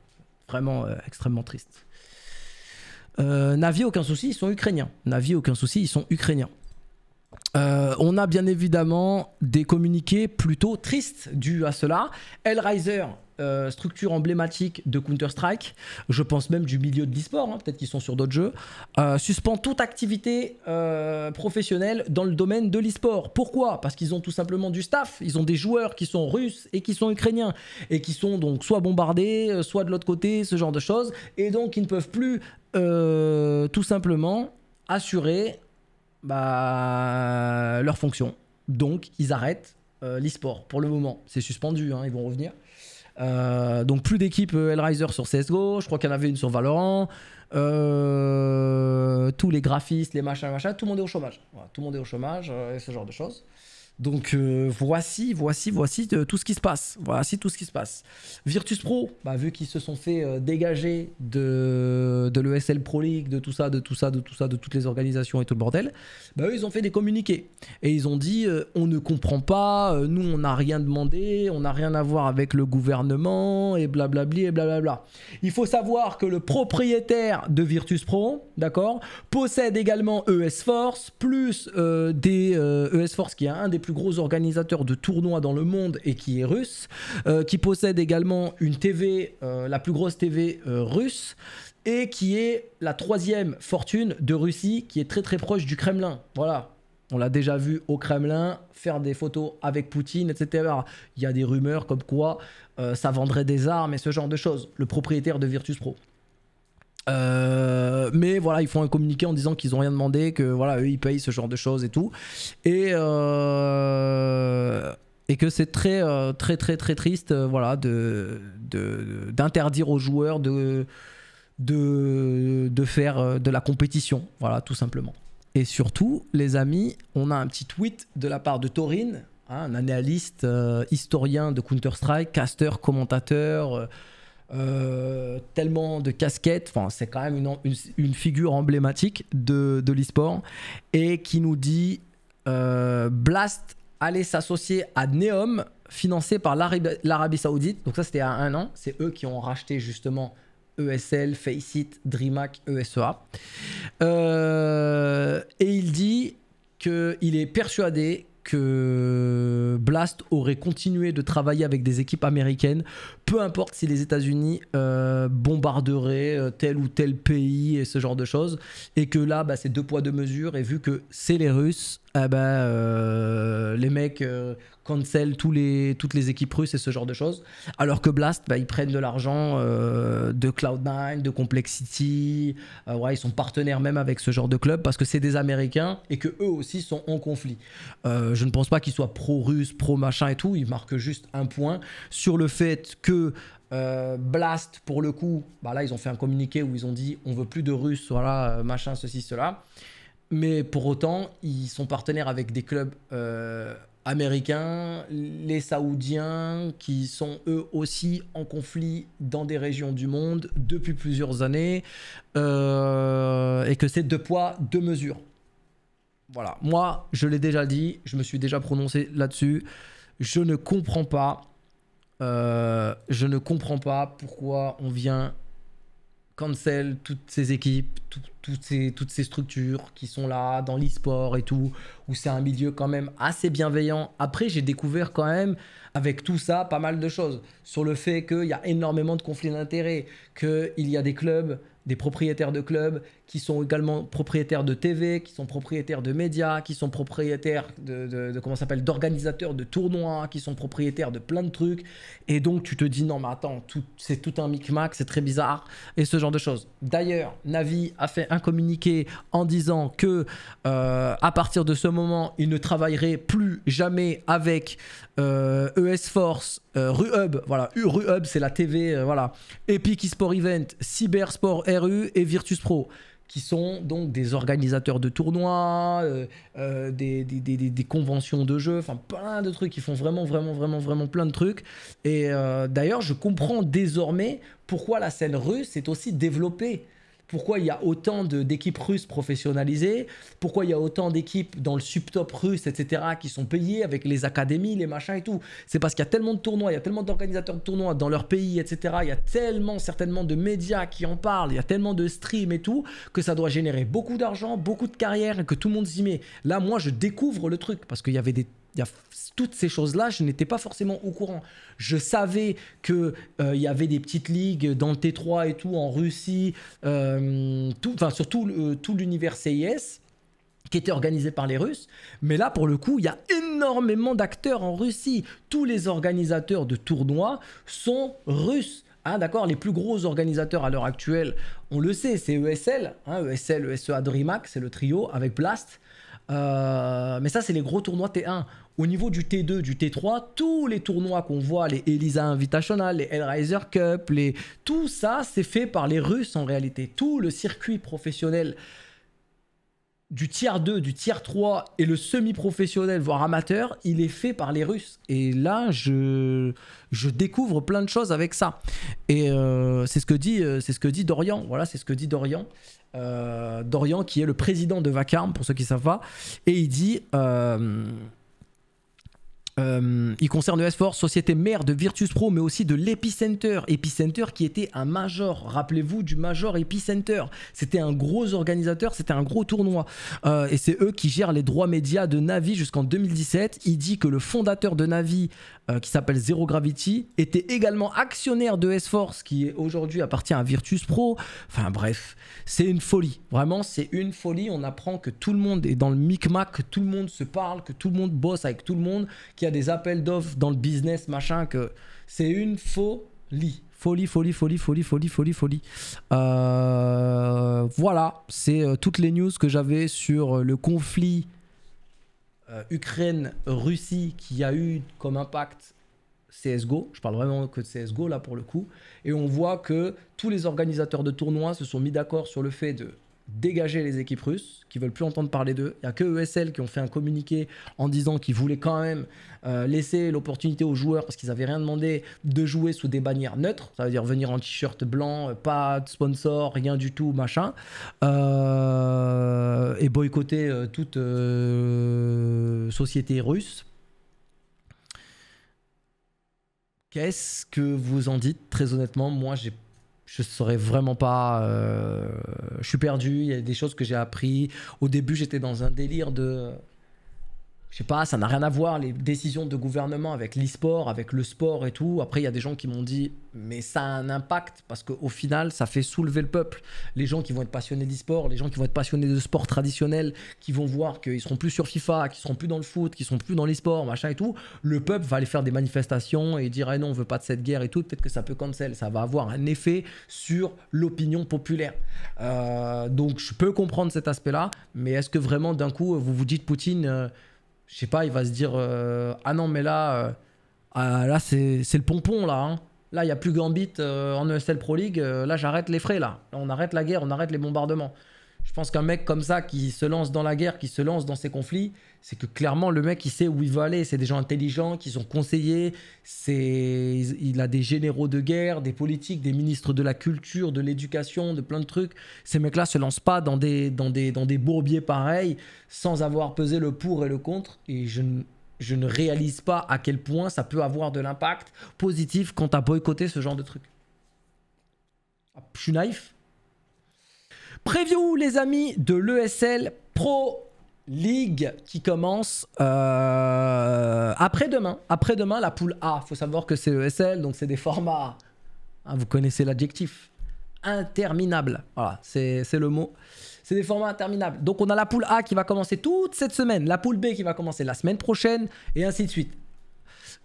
Vraiment extrêmement triste. Navi, aucun souci, ils sont ukrainiens. Navi, aucun souci, ils sont ukrainiens. Euh, on a bien évidemment des communiqués plutôt tristes dû à cela. Hellraiser, euh, structure emblématique de Counter-Strike, je pense même du milieu de l'e-sport, hein, peut-être qu'ils sont sur d'autres jeux, euh, suspend toute activité professionnelle dans le domaine de l'e-sport. Pourquoi Parce qu'ils ont tout simplement du staff, ils ont des joueurs qui sont russes et qui sont ukrainiens, et qui sont donc soit bombardés, soit de l'autre côté, ce genre de choses, et donc ils ne peuvent plus tout simplement assurer bah, leur fonction. Donc, ils arrêtent euh, l'esport le pour le moment. C'est suspendu, hein, ils vont revenir. Euh, donc, plus d'équipes euh, Hellraiser sur CSGO. Je crois qu'il y en avait une sur Valorant. tous les graphistes, les machins, tout le monde est au chômage. tout le monde est au chômage et ce genre de choses. Donc euh, voici, voici, voici euh, tout ce qui se passe. Voici tout ce qui se passe. Virtus Pro, bah, vu qu'ils se sont fait euh, dégager de, l'ESL Pro League, de tout ça, de tout ça, de tout ça, de toutes les organisations et tout le bordel, bah, eux, ils ont fait des communiqués. Et ils ont dit, on ne comprend pas, nous, on n'a rien demandé, on n'a rien à voir avec le gouvernement, et blablabli, et blablabla. Il faut savoir que le propriétaire de Virtus Pro, d'accord, possède également ES Force, plus des ES e Force qui est un des plus gros organisateur de tournois dans le monde et qui est russe, euh, qui possède également une TV, euh, la plus grosse TV euh, russe, et qui est la troisième fortune de Russie, qui est très très proche du Kremlin. Voilà, on l'a déjà vu au Kremlin faire des photos avec Poutine, etc. Il y a des rumeurs comme quoi ça vendrait des armes et ce genre de choses. Le propriétaire de Virtus Pro. Euh, mais voilà, ils font un communiqué en disant qu'ils ont rien demandé, que voilà, eux ils payent ce genre de choses et tout. Et, euh, et que c'est très, euh, très, très, très triste voilà, d'interdire de, d'interdire aux joueurs de, de, de faire de la compétition. Voilà, tout simplement. Et surtout, les amis, on a un petit tweet de la part de Torin, hein, un analyste, historien de Counter-Strike, caster, commentateur euh, tellement de casquettes. c'est quand même une, figure emblématique de, de l'e-sport et qui nous dit euh, Blast allait s'associer à Neom, financé par l'Arabie Saoudite. Donc, ça, c'était à un an. C'est eux qui ont racheté justement ESL, Faceit, DreamHack, ESEA. Euh, et il dit qu'il est persuadé que Blast aurait continué de travailler avec des équipes américaines, peu importe si les États-Unis euh, bombarderaient euh, tel ou tel pays et ce genre de choses, et que là, bah, c'est deux poids deux mesures, et vu que c'est les Russes, eh ben, euh, les mecs, cancel tous les, toutes les équipes russes et ce genre de choses. Alors que Blast, bah, ils prennent de l'argent euh, de Cloud9, de Complexity. Euh, ouais, ils sont partenaires même avec ce genre de club parce que c'est des Américains et que eux aussi sont en conflit. Euh, je ne pense pas qu'ils soient pro-russes, pro-machin et tout. Ils marquent juste un point sur le fait que Blast, pour le coup, bah là, ils ont fait un communiqué où ils ont dit on veut plus de Russes, voilà, machin, ceci, cela. Mais pour autant, ils sont partenaires avec des clubs euh, américains, les Saoudiens, qui sont eux aussi en conflit dans des régions du monde depuis plusieurs années, euh, et que c'est deux poids, deux mesures. Voilà, moi, je l'ai déjà dit, je me suis déjà prononcé là-dessus, je ne comprends pas, euh, je ne comprends pas pourquoi on vient cancel toutes ces équipes, toutes, ces, toutes ces structures qui sont là dans l'e-sport et tout, où c'est un milieu quand même assez bienveillant. Après, j'ai découvert quand même avec tout ça pas mal de choses sur le fait qu'il y a énormément de conflits d'intérêts, qu'il y a des clubs, des propriétaires de clubs qui sont également propriétaires de TV, qui sont propriétaires de médias, qui sont propriétaires de, de comment s'appelle d'organisateurs de tournois, qui sont propriétaires de plein de trucs. Et donc tu te dis non mais attends, c'est tout un micmac, c'est très bizarre et ce genre de choses. D'ailleurs, Navi a fait un communiqué en disant que euh, à partir de ce moment, il ne travaillerait plus jamais avec ES euh, e Force, euh, RuHub, voilà, RuHub c'est la TV, voilà, Epic Esport Event, Cybersport RU et Virtus Pro qui sont donc des organisateurs de tournois, euh, euh, des, des, conventions de jeux, enfin plein de trucs. Ils font vraiment, vraiment, vraiment, vraiment plein de trucs. Et euh, d'ailleurs, je comprends désormais pourquoi la scène russe est aussi développée pourquoi il y a autant d'équipes russes professionnalisées, pourquoi il y a autant d'équipes dans le subtop russe, etc., qui sont payées avec les académies, les machins et tout. C'est parce qu'il y a tellement de tournois, il y a tellement d'organisateurs de tournois dans leur pays, etc., il y a tellement certainement de médias qui en parlent, il y a tellement de streams et tout, que ça doit générer beaucoup d'argent, beaucoup de carrières, et que tout le monde s'y met. Là, moi, je découvre le truc, parce qu'il y avait des y a toutes ces choses-là, je n'étais pas forcément au courant. Je savais qu'il euh, y avait des petites ligues dans le T3 et tout, en Russie, surtout euh, euh, tout l'univers CIS qui était organisé par les Russes. Mais là, pour le coup, il y a énormément d'acteurs en Russie. Tous les organisateurs de tournois sont russes. Hein, d'accord, les plus gros organisateurs à l'heure actuelle, on le sait, c'est ESL, hein, e ESL, ESEA, DreamHack, c'est le trio avec Blast. Euh, mais ça, c'est les gros tournois T1. Au niveau du T2, du T3, tous les tournois qu'on voit, les Elisa Invitational, les Hellraiser Cup, les... tout ça, c'est fait par les Russes en réalité. Tout le circuit professionnel du tiers 2, du tiers 3 et le semi-professionnel, voire amateur, il est fait par les Russes. Et là, je, je découvre plein de choses avec ça. Et euh, c'est ce que dit, euh, ce que dit Dorian. Voilà, c'est ce que dit Dorian. Euh, Dorian, qui est le président de Vacarme, pour ceux qui ne savent pas. Et il dit. Euh, il concerne S-Force, société mère de Virtus Pro, mais aussi de l'Epicenter. Epicenter qui était un major, rappelez-vous du major Epicenter. C'était un gros organisateur, c'était un gros tournoi. Euh, et c'est eux qui gèrent les droits médias de Navi jusqu'en 2017. Il dit que le fondateur de Navi, euh, qui s'appelle Zero Gravity, était également actionnaire de S-Force, qui aujourd'hui appartient à Virtus Pro. Enfin bref, c'est une folie. Vraiment, c'est une folie. On apprend que tout le monde est dans le micmac, que tout le monde se parle, que tout le monde bosse avec tout le monde qu'il y a des appels d'offres dans le business, machin, que c'est une folie. Folie, folie, folie, folie, folie, folie, folie. Euh, voilà, c'est euh, toutes les news que j'avais sur euh, le conflit Ukraine-Russie qui a eu comme impact CSGO, je parle vraiment que de CSGO là pour le coup, et on voit que tous les organisateurs de tournois se sont mis d'accord sur le fait de dégager les équipes russes, qui veulent plus entendre parler d'eux. Il n'y a que ESL qui ont fait un communiqué en disant qu'ils voulaient quand même euh, laisser l'opportunité aux joueurs, parce qu'ils n'avaient rien demandé, de jouer sous des bannières neutres. Ça veut dire venir en t-shirt blanc, euh, pas de sponsor, rien du tout, machin. Euh, et boycotter toute société russe. Qu'est-ce que vous en dites Très honnêtement, moi j'ai je saurais vraiment pas. Euh, je suis perdu. Il y a des choses que j'ai appris. Au début, j'étais dans un délire de je sais pas, ça n'a rien à voir les décisions de gouvernement avec l'e-sport, avec le sport et tout. Après, il y a des gens qui m'ont dit, mais ça a un impact parce qu'au final, ça fait soulever le peuple. Les gens qui vont être passionnés d'e-sport, les gens qui vont être passionnés de sport traditionnel, qui vont voir qu'ils seront plus sur FIFA, qu'ils seront plus dans le foot, qu'ils seront plus dans l'e-sport, machin et tout. Le peuple va aller faire des manifestations et dire, eh non, on veut pas de cette guerre et tout. Peut-être que ça peut cancel. Ça va avoir un effet sur l'opinion populaire. Euh, donc, je peux comprendre cet aspect-là, mais est-ce que vraiment d'un coup, vous vous dites, Poutine, euh, je sais pas, il va se dire euh, Ah non, mais là, euh, ah, là c'est le pompon, là. Hein. Là, il n'y a plus Gambit euh, en ESL Pro League. là, j'arrête les frais, là. On arrête la guerre, on arrête les bombardements. Je pense qu'un mec comme ça, qui se lance dans la guerre, qui se lance dans ces conflits, c'est que clairement, le mec, il sait où il veut aller. C'est des gens intelligents, qui sont conseillés. C'est, il a des généraux de guerre, des politiques, des ministres de la culture, de l'éducation, de plein de trucs. Ces mecs-là se lancent pas dans des, dans des, dans des bourbiers pareils, sans avoir pesé le pour et le contre. Et je ne je ne réalise pas à quel point ça peut avoir de l'impact positif quand à boycotté ce genre de truc. Ah, je suis naïf Preview les amis de l'ESL Pro League qui commence euh, après-demain. Après-demain, la poule A. faut savoir que c'est ESL, donc c'est des formats. Hein, vous connaissez l'adjectif. Interminable. Voilà, c'est le mot. C'est des formats interminables. Donc on a la poule A qui va commencer toute cette semaine, la poule B qui va commencer la semaine prochaine, et ainsi de suite.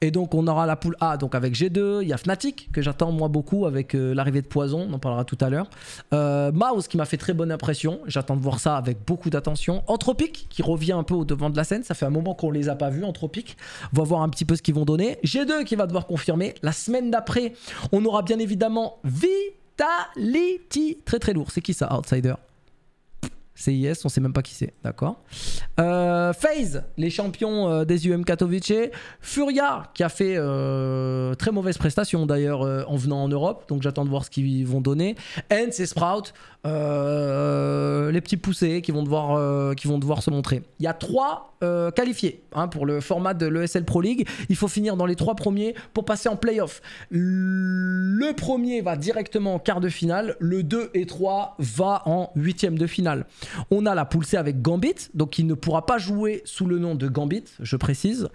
Et donc on aura la poule A donc avec G2, il y a Fnatic que j'attends moi beaucoup avec euh, l'arrivée de Poison, on en parlera tout à l'heure. Euh, Mouse qui m'a fait très bonne impression, j'attends de voir ça avec beaucoup d'attention. Anthropique qui revient un peu au devant de la scène, ça fait un moment qu'on les a pas vus Anthropique. On va voir un petit peu ce qu'ils vont donner. G2 qui va devoir confirmer. La semaine d'après, on aura bien évidemment Vitality, très très lourd. C'est qui ça Outsider CIS, on sait même pas qui c'est, d'accord. Phase, euh, FaZe, les champions euh, des UM Katowice. Furia, qui a fait euh, très mauvaise prestation d'ailleurs en venant en Europe, donc j'attends de voir ce qu'ils vont donner. n et Sprout, les petits poussés qui vont devoir, qui vont devoir se montrer. Il y a trois euh, qualifié hein, pour le format de l'ESL Pro League. Il faut finir dans les trois premiers pour passer en playoff. Le premier va directement en quart de finale. Le 2 et 3 va en huitième de finale. On a la poussée avec Gambit, donc il ne pourra pas jouer sous le nom de Gambit, je précise.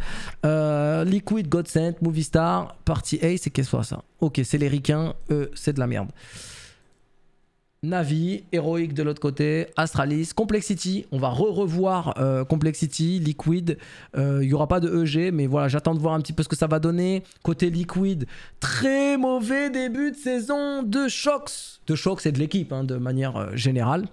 Euh, Liquid, Godsent, Movistar, Party A, c'est qu'est-ce que ça Ok, c'est les ricains, c'est de la merde. Navi, Heroic de l'autre côté, Astralis, Complexity, on va re-revoir euh, Complexity, Liquid, il euh, n'y aura pas de EG, mais voilà, j'attends de voir un petit peu ce que ça va donner. Côté Liquid, très mauvais début de saison de Shox, de Shox et de l'équipe hein, de manière euh, générale.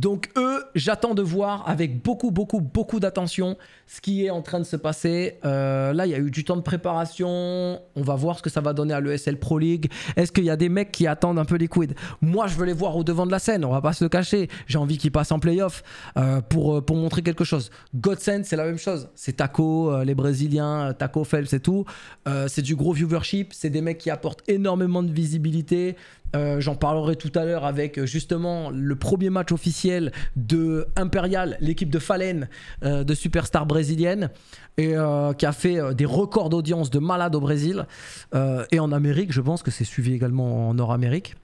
Donc eux, j'attends de voir avec beaucoup, beaucoup, beaucoup d'attention ce qui est en train de se passer. Euh, là, il y a eu du temps de préparation. On va voir ce que ça va donner à l'ESL Pro League. Est-ce qu'il y a des mecs qui attendent un peu les quid Moi, je veux les voir au devant de la scène. On va pas se le cacher. J'ai envie qu'ils passent en playoff euh, pour, euh, pour montrer quelque chose. Godsend, c'est la même chose. C'est Taco, les Brésiliens, Taco, Phelps c'est tout. c'est du gros viewership. C'est des mecs qui apportent énormément de visibilité. Euh, j'en parlerai tout à l'heure avec euh, justement le premier match officiel de Imperial, l'équipe de Fallen euh, de superstar brésilienne, et qui a fait des records d'audience de malade au Brésil et en Amérique. Je pense que c'est suivi également en Nord-Amérique.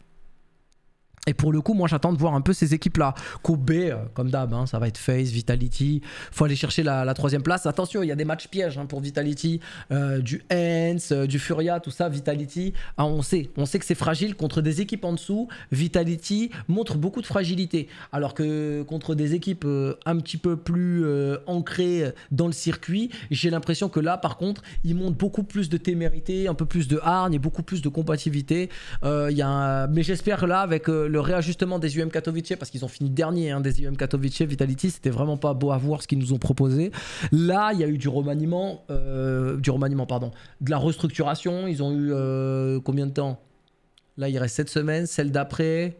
Et pour le coup, moi j'attends de voir un peu ces équipes-là. Kobe, euh, comme d'hab, hein, ça va être Face, Vitality. faut aller chercher la, troisième place. Attention, il y a des matchs pièges hein, pour Vitality. Euh, du Hens, euh, du Furia, tout ça. Vitality, ah, on sait. On sait que c'est fragile contre des équipes en dessous. Vitality montre beaucoup de fragilité. Alors que contre des équipes un petit peu plus ancrées dans le circuit, j'ai l'impression que là, par contre, ils montrent beaucoup plus de témérité, un peu plus de hargne et beaucoup plus de compatibilité. Mais j'espère là, avec le le réajustement des UM Katowice, parce qu'ils ont fini dernier hein, des UM Katowice, Vitality, c'était vraiment pas beau à voir ce qu'ils nous ont proposé. Là, il y a eu du remaniement, euh, du remaniement, pardon, de la restructuration. Ils ont eu euh, combien de temps Là, il reste 7 semaines, celle d'après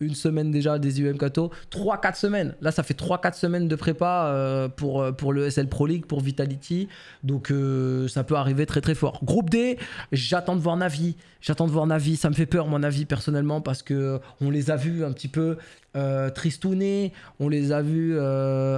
une semaine déjà des UM Kato 3-4 semaines. Là, ça fait 3-4 semaines de prépa euh, pour, euh, pour le SL Pro League, pour Vitality. Donc, euh, ça peut arriver très très fort. Groupe D, j'attends de voir Navi. J'attends de voir Navi. Ça me fait peur, mon avis, personnellement, parce que on les a vus un petit peu tristounés on les a vus.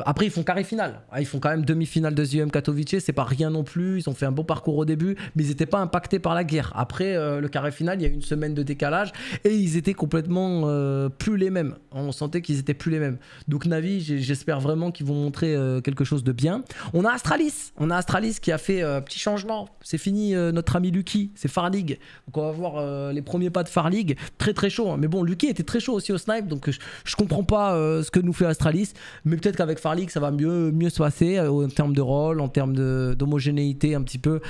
Après, ils font carré final ah, Ils font quand même demi-finale de ZUM Katowice, c'est pas rien non plus. Ils ont fait un bon parcours au début, mais ils n'étaient pas impactés par la guerre. Après le carré final, il y a eu une semaine de décalage et ils étaient complètement plus les mêmes. Hein, on sentait qu'ils étaient plus les mêmes. Donc Navi, j'espère vraiment qu'ils vont montrer euh, quelque chose de bien. On a Astralis, on a Astralis qui a fait un euh, petit changement. C'est fini euh, notre ami Lucky, c'est Far League. Donc on va voir les premiers pas de Far League. Très très chaud. Hein. Mais bon, Lucky était très chaud aussi au snipe, donc je, comprends pas ce que nous fait Astralis. Mais peut-être qu'avec Far League, ça va mieux mieux se passer en termes de rôle, en termes d'homogénéité un petit peu,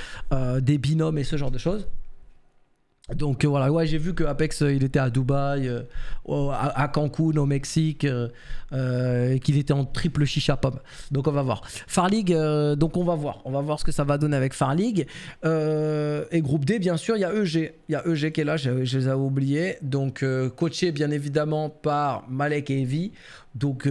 des binômes et ce genre de choses. Donc euh, voilà, ouais, j'ai vu que Apex euh, il était à Dubaï, euh, à, Cancun au Mexique, et qu'il était en triple chicha pomme. Donc on va voir. Far League, donc on va voir, on va voir ce que ça va donner avec Far League et groupe D bien sûr. Il y a EG, il y a EG qui est là, je, les avais oubliés. Donc coaché bien évidemment par Malek et Evie. Donc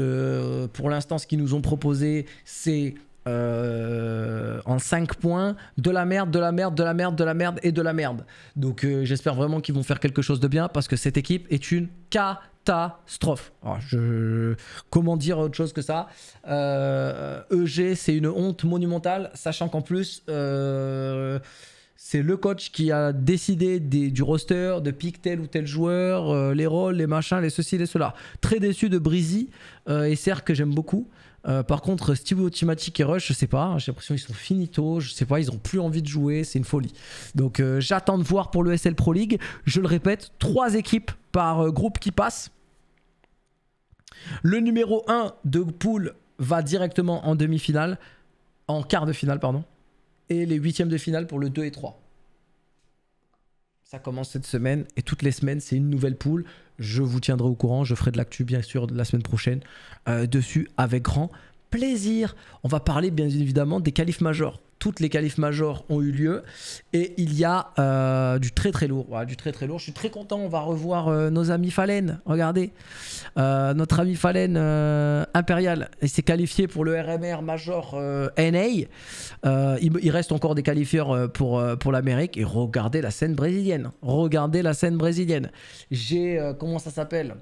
pour l'instant, ce qu'ils nous ont proposé, c'est euh, en 5 points de la merde, de la merde, de la merde, de la merde et de la merde. Donc euh, j'espère vraiment qu'ils vont faire quelque chose de bien parce que cette équipe est une catastrophe. Oh, comment dire autre chose que ça EG, euh, e c'est une honte monumentale, sachant qu'en plus... C'est le coach qui a décidé du roster, de pick tel ou tel joueur, euh, les rôles, les machins, les ceci, les cela. Très déçu de Breezy euh, et certes que j'aime beaucoup. Euh, par contre, Steve Otimatic et Rush, je sais pas, hein, j'ai l'impression qu'ils sont finito, je sais pas, ils ont plus envie de jouer, c'est une folie. Donc j'attends de voir pour le SL Pro League. Je le répète, trois équipes par groupe qui passent. Le numéro 1 de pool va directement en demi-finale, en quart de finale, pardon et les huitièmes de finale pour le 2 et 3. Ça commence cette semaine et toutes les semaines, c'est une nouvelle poule. Je vous tiendrai au courant, je ferai de l'actu bien sûr la semaine prochaine euh, dessus avec grand plaisir. On va parler bien évidemment des qualifs majeurs toutes les qualifs majors ont eu lieu et il y a euh, du très très lourd, du très très lourd. Je suis très content, on va revoir euh, nos amis Falen. Regardez, euh, notre ami Falen impérial, il s'est qualifié pour le RMR major NA. Il, reste encore des qualifieurs pour pour l'Amérique et regardez la scène brésilienne. Regardez la scène brésilienne. J'ai comment ça s'appelle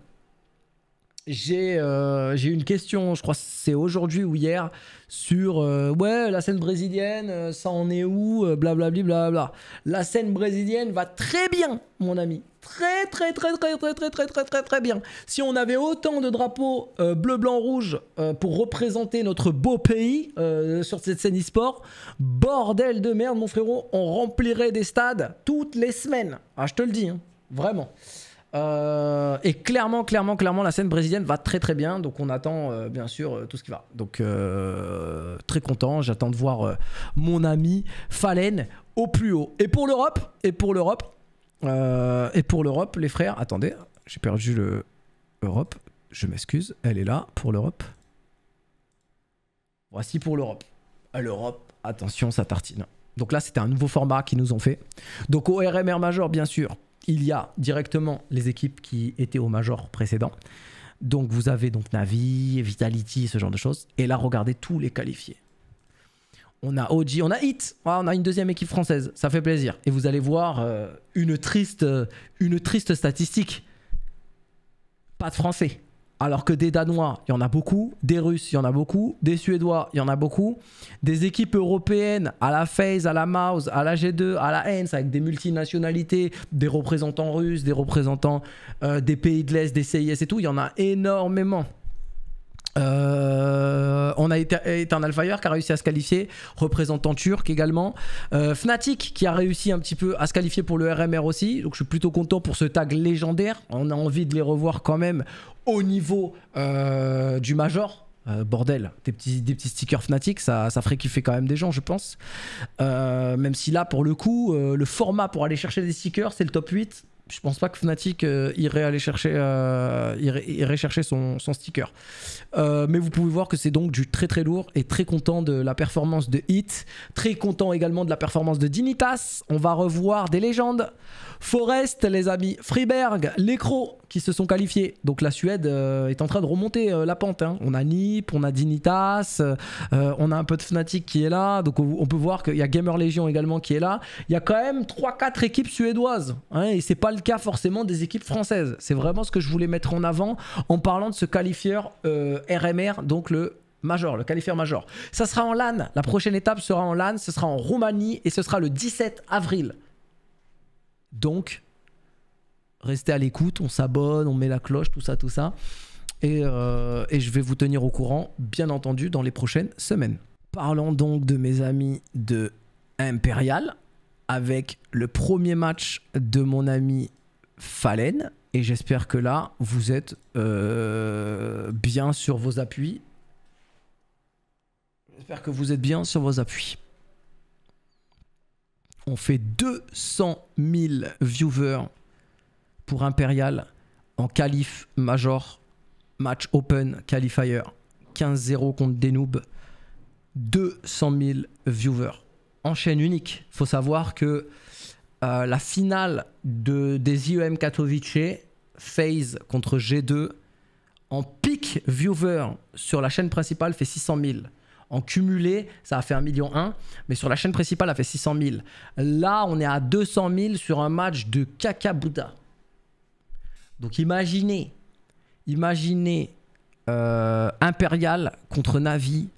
j'ai euh, j'ai une question, je crois que c'est aujourd'hui ou hier, sur euh, ouais la scène brésilienne, euh, ça en est où, blablabla. La scène brésilienne va très bien, mon ami, très très très très très très très très très très bien. Si on avait autant de drapeaux bleu blanc rouge pour représenter notre beau pays sur cette scène e-sport, bordel de merde mon frérot, on remplirait des stades toutes les semaines. Ah je te le dis, hein, vraiment. Euh, et clairement, clairement, clairement, la scène brésilienne va très très bien. Donc on attend euh, bien sûr euh, tout ce qui va. Donc très content. J'attends de voir mon ami Falen au plus haut. Et pour l'Europe, et pour l'Europe, et pour l'Europe, les frères. Attendez, j'ai perdu le Europe. Je m'excuse. Elle est là pour l'Europe. Voici pour l'Europe. À l'Europe, attention, ça tartine. Donc là, c'était un nouveau format qu'ils nous ont fait. Donc au RMR major, bien sûr, il y a directement les équipes qui étaient au major précédent. Donc vous avez donc Navi, Vitality, ce genre de choses. Et là, regardez tous les qualifiés. On a OG, on a Hit, ah, on a une deuxième équipe française, ça fait plaisir. Et vous allez voir euh, une, triste, euh, une triste statistique. Pas de Français alors que des Danois, il y en a beaucoup, des Russes, il y en a beaucoup, des Suédois, il y en a beaucoup, des équipes européennes à la FaZe, à la Mouse, à la G2, à la Hens, avec des multinationalités, des représentants russes, des représentants euh, des pays de l'Est, des CIS et tout, il y en a énormément. Euh, on a Eternal Fire qui a réussi à se qualifier, représentant turc également. Euh, Fnatic qui a réussi un petit peu à se qualifier pour le RMR aussi. Donc je suis plutôt content pour ce tag légendaire. On a envie de les revoir quand même au niveau euh, du Major. Euh, bordel, des petits, des petits stickers Fnatic, ça, ça ferait kiffer quand même des gens, je pense. Euh, même si là, pour le coup, le format pour aller chercher des stickers, c'est le top 8. Je pense pas que Fnatic irait aller chercher, irait, chercher son, son sticker. mais vous pouvez voir que c'est donc du très très lourd et très content de la performance de Hit. Très content également de la performance de Dignitas. On va revoir des légendes. Forest, les amis, Friberg, les Crocs qui se sont qualifiés. Donc la Suède euh, est en train de remonter euh, la pente. Hein. On a Nip, on a Dinitas, euh, on a un peu de Fnatic qui est là. Donc on, peut voir qu'il y a Gamer Legion également qui est là. Il y a quand même 3-4 équipes suédoises. Hein, et c'est pas le cas forcément des équipes françaises. C'est vraiment ce que je voulais mettre en avant en parlant de ce qualifieur RMR, donc le major, le qualifieur major. Ça sera en LAN. La prochaine étape sera en LAN. Ce sera en Roumanie et ce sera le 17 avril. Donc, restez à l'écoute, on s'abonne, on met la cloche, tout ça, tout ça. Euh, et, je vais vous tenir au courant, bien entendu, dans les prochaines semaines. Parlons donc de mes amis de Impérial, avec le premier match de mon ami Fallen. Et j'espère que là, vous êtes euh, bien sur vos appuis. J'espère que vous êtes bien sur vos appuis. On fait 200 000 viewers pour impérial en qualif major, match open, qualifier. 15-0 contre des 200 000 viewers. En chaîne unique. Faut savoir que euh, la finale de, des IEM Katowice, Phase contre G2, en pic viewer sur la chaîne principale fait 600 000. En cumulé, ça a fait 1,1 million, mais sur la chaîne principale, ça a fait 600 000. Là, on est à 200 000 sur un match de Kaka Bouddha. Donc imaginez, imaginez euh, Impérial contre Navi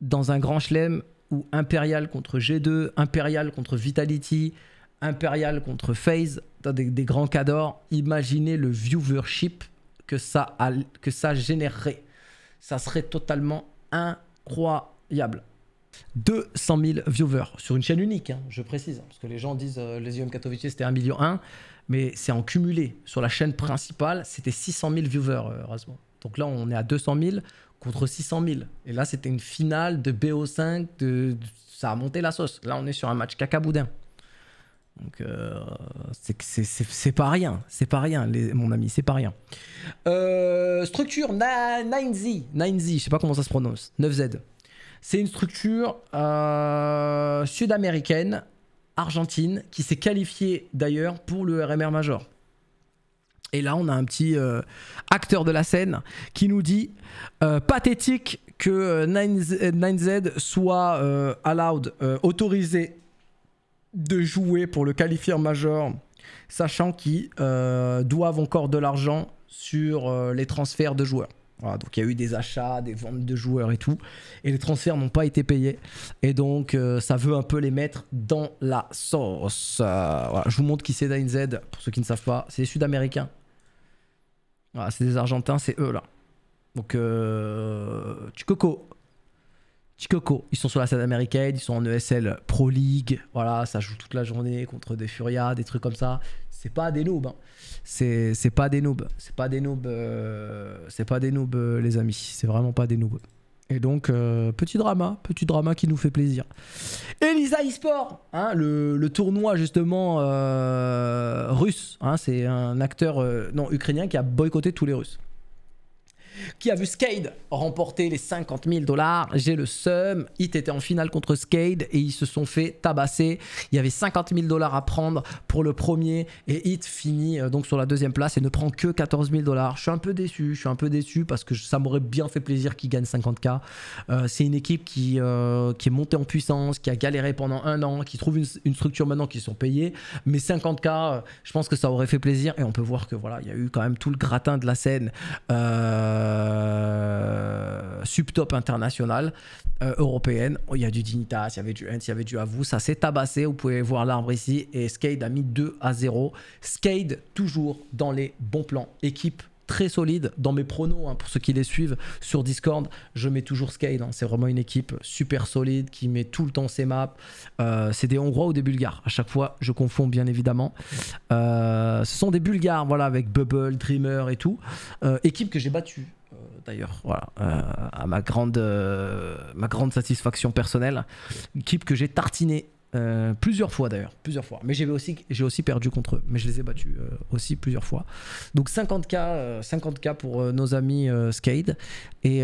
dans un grand chelem ou Impérial contre G2, Impérial contre Vitality, Impérial contre FaZe, des, des, grands cadors. Imaginez le viewership que ça, a, que ça générerait. Ça serait totalement incroyable incroyable. 200 000 viewers sur une chaîne unique, hein, je précise, hein, parce que les gens disent euh, les IOM Katowice c'était 1,1 million, mais c'est en cumulé. Sur la chaîne principale, c'était 600 000 viewers, euh, heureusement. Donc là, on est à 200 000 contre 600 000. Et là, c'était une finale de BO5, de... ça a monté la sauce. Là, on est sur un match cacaboudin. Donc euh, c'est pas rien, c'est pas rien, les, mon ami, c'est pas rien. Euh, structure 9Z, 9Z, je sais pas comment ça se prononce, 9Z. C'est une structure euh, sud-américaine, argentine, qui s'est qualifiée d'ailleurs pour le RMR Major. Et là, on a un petit acteur de la scène qui nous dit pathétique que 9 9Z soit allowed, autorisé de jouer pour le qualifier majeur, sachant qu'ils euh, doivent encore de l'argent sur euh, les transferts de joueurs. donc il y a eu des achats, des ventes de joueurs et tout, et les transferts n'ont pas été payés. Et donc euh, ça veut un peu les mettre dans la sauce. je vous montre qui c'est Z. pour ceux qui ne savent pas, c'est les Sud-Américains. c'est des Argentins, c'est eux là. Donc, tu coco. Chicoco, ils sont sur la scène américaine, ils sont en ESL Pro League, voilà, ça joue toute la journée contre des Furias, des trucs comme ça. C'est pas des noobs, hein. c'est pas des noobs, c'est pas des noobs, euh, c'est pas des noobs euh, les amis, c'est vraiment pas des noobs. Et donc, euh, petit drama, petit drama qui nous fait plaisir. Elisa eSport, hein, le, le, tournoi justement russe, hein, c'est un acteur non ukrainien qui a boycotté tous les Russes qui a vu Skade remporter les 50 000 dollars. J'ai le seum. Hit était en finale contre Skade et ils se sont fait tabasser. Il y avait 50 000 dollars à prendre pour le premier et Hit finit euh, donc sur la deuxième place et ne prend que 14 000 dollars. Je suis un peu déçu. Je suis un peu déçu parce que ça m'aurait bien fait plaisir qu'il gagne 50K. Euh, c'est une équipe euh, qui, est montée en puissance, qui a galéré pendant un an, qui trouve une, structure maintenant qui sont payés. Mais 50K, je pense que ça aurait fait plaisir et on peut voir que voilà, il y a eu quand même tout le gratin de la scène. Euh euh, subtop international euh, européenne. Il y a du Dignitas, il y avait du Hens, il y avait du Avou. Ça s'est tabassé. Vous pouvez voir l'arbre ici. Et Skade a mis 2 à 0. Skade, toujours dans les bons plans. Équipe très solide dans mes pronos hein, pour ceux qui les suivent sur Discord je mets toujours Skade hein. c'est vraiment une équipe super solide qui met tout le temps ses maps euh, c'est des Hongrois ou des Bulgares à chaque fois je confonds bien évidemment ce sont des Bulgares voilà avec Bubble Dreamer et tout équipe que j'ai battue d'ailleurs. Voilà, euh, à ma grande, euh, ma grande satisfaction personnelle, une équipe que j'ai tartinée euh, plusieurs fois d'ailleurs, plusieurs fois. Mais j'ai aussi, aussi perdu contre eux, mais je les ai battus aussi plusieurs fois. Donc 50K, 50K pour nos amis Skade et,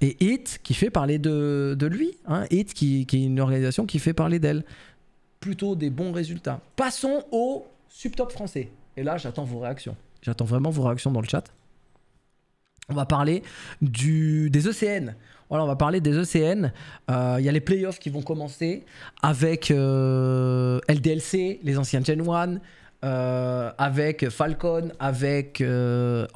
et Hit qui fait parler de, de lui. Hein, Hit qui, qui, est une organisation qui fait parler d'elle. Plutôt des bons résultats. Passons au subtop français. Et là, j'attends vos réactions. J'attends vraiment vos réactions dans le chat. On va parler des ECN. Voilà, on va parler des ECN. Euh, il y a les playoffs qui vont commencer avec euh, LDLC, les anciens Gen 1, euh, avec Falcon, avec euh,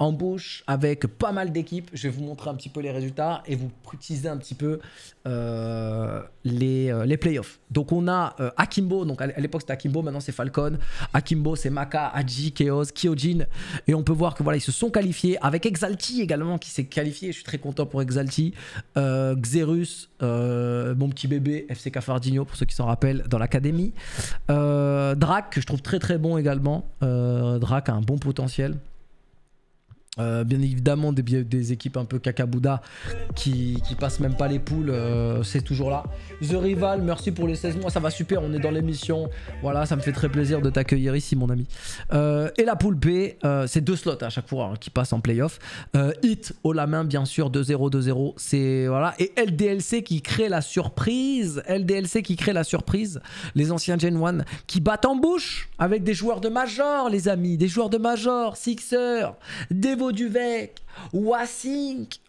avec pas mal d'équipes. Je vais vous montrer un petit peu les résultats et vous utiliser un petit peu euh, les, euh, les, playoffs. Donc on a Akimbo, donc à l'époque c'était Akimbo, maintenant c'est Falcon. Akimbo, c'est Maka, Aji, Chaos, Kyojin. Et on peut voir que voilà, ils se sont qualifiés avec Exalti également qui s'est qualifié. Je suis très content pour Exalti. Xerus, mon petit bébé, FC Cafardino pour ceux qui s'en rappellent dans l'académie. Drac, que je trouve très très bon également euh, Drac a un bon potentiel. Euh, bien évidemment, des, des, équipes un peu cacabouda qui, qui passent même pas les poules, euh, c'est toujours là. The Rival, merci pour les 16 mois, ça va super, on est dans l'émission. Voilà, ça me fait très plaisir de t'accueillir ici, mon ami. Euh, et la poule B, c'est deux slots à chaque fois hein, qui passent en playoff. hit au la main, bien sûr, 2-0, 2-0. C'est, voilà. Et LDLC qui crée la surprise. LDLC qui crée la surprise. Les anciens Gen 1 qui battent en bouche avec des joueurs de Major, les amis. Des joueurs de Major, Sixer, des du VEC,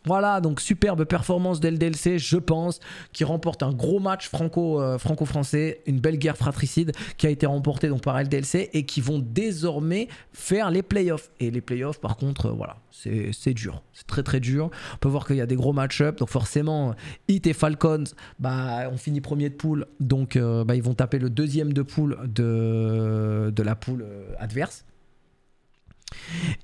Voilà, donc superbe performance de LDLC, je pense, qui remporte un gros match euh, franco-français, une belle guerre fratricide qui a été remportée donc par LDLC et qui vont désormais faire les playoffs. Et les playoffs, par contre, euh, voilà, c'est dur. C'est très très dur. On peut voir qu'il y a des gros match ups Donc forcément, it euh, et Falcons, bah, on finit premier de poule. Donc bah, ils vont taper le deuxième de poule de, de la poule adverse.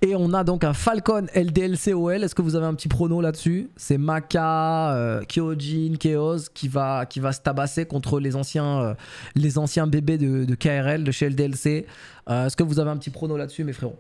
Et on a donc un Falcon LDLCOL. Est-ce que vous avez un petit prono là-dessus C'est Maka, euh, Kyojin, Chaos qui va, qui va se tabasser contre les anciens, euh, les anciens bébés de, KRL, de chez LDLC. Euh, est-ce que vous avez un petit prono là-dessus, mes frères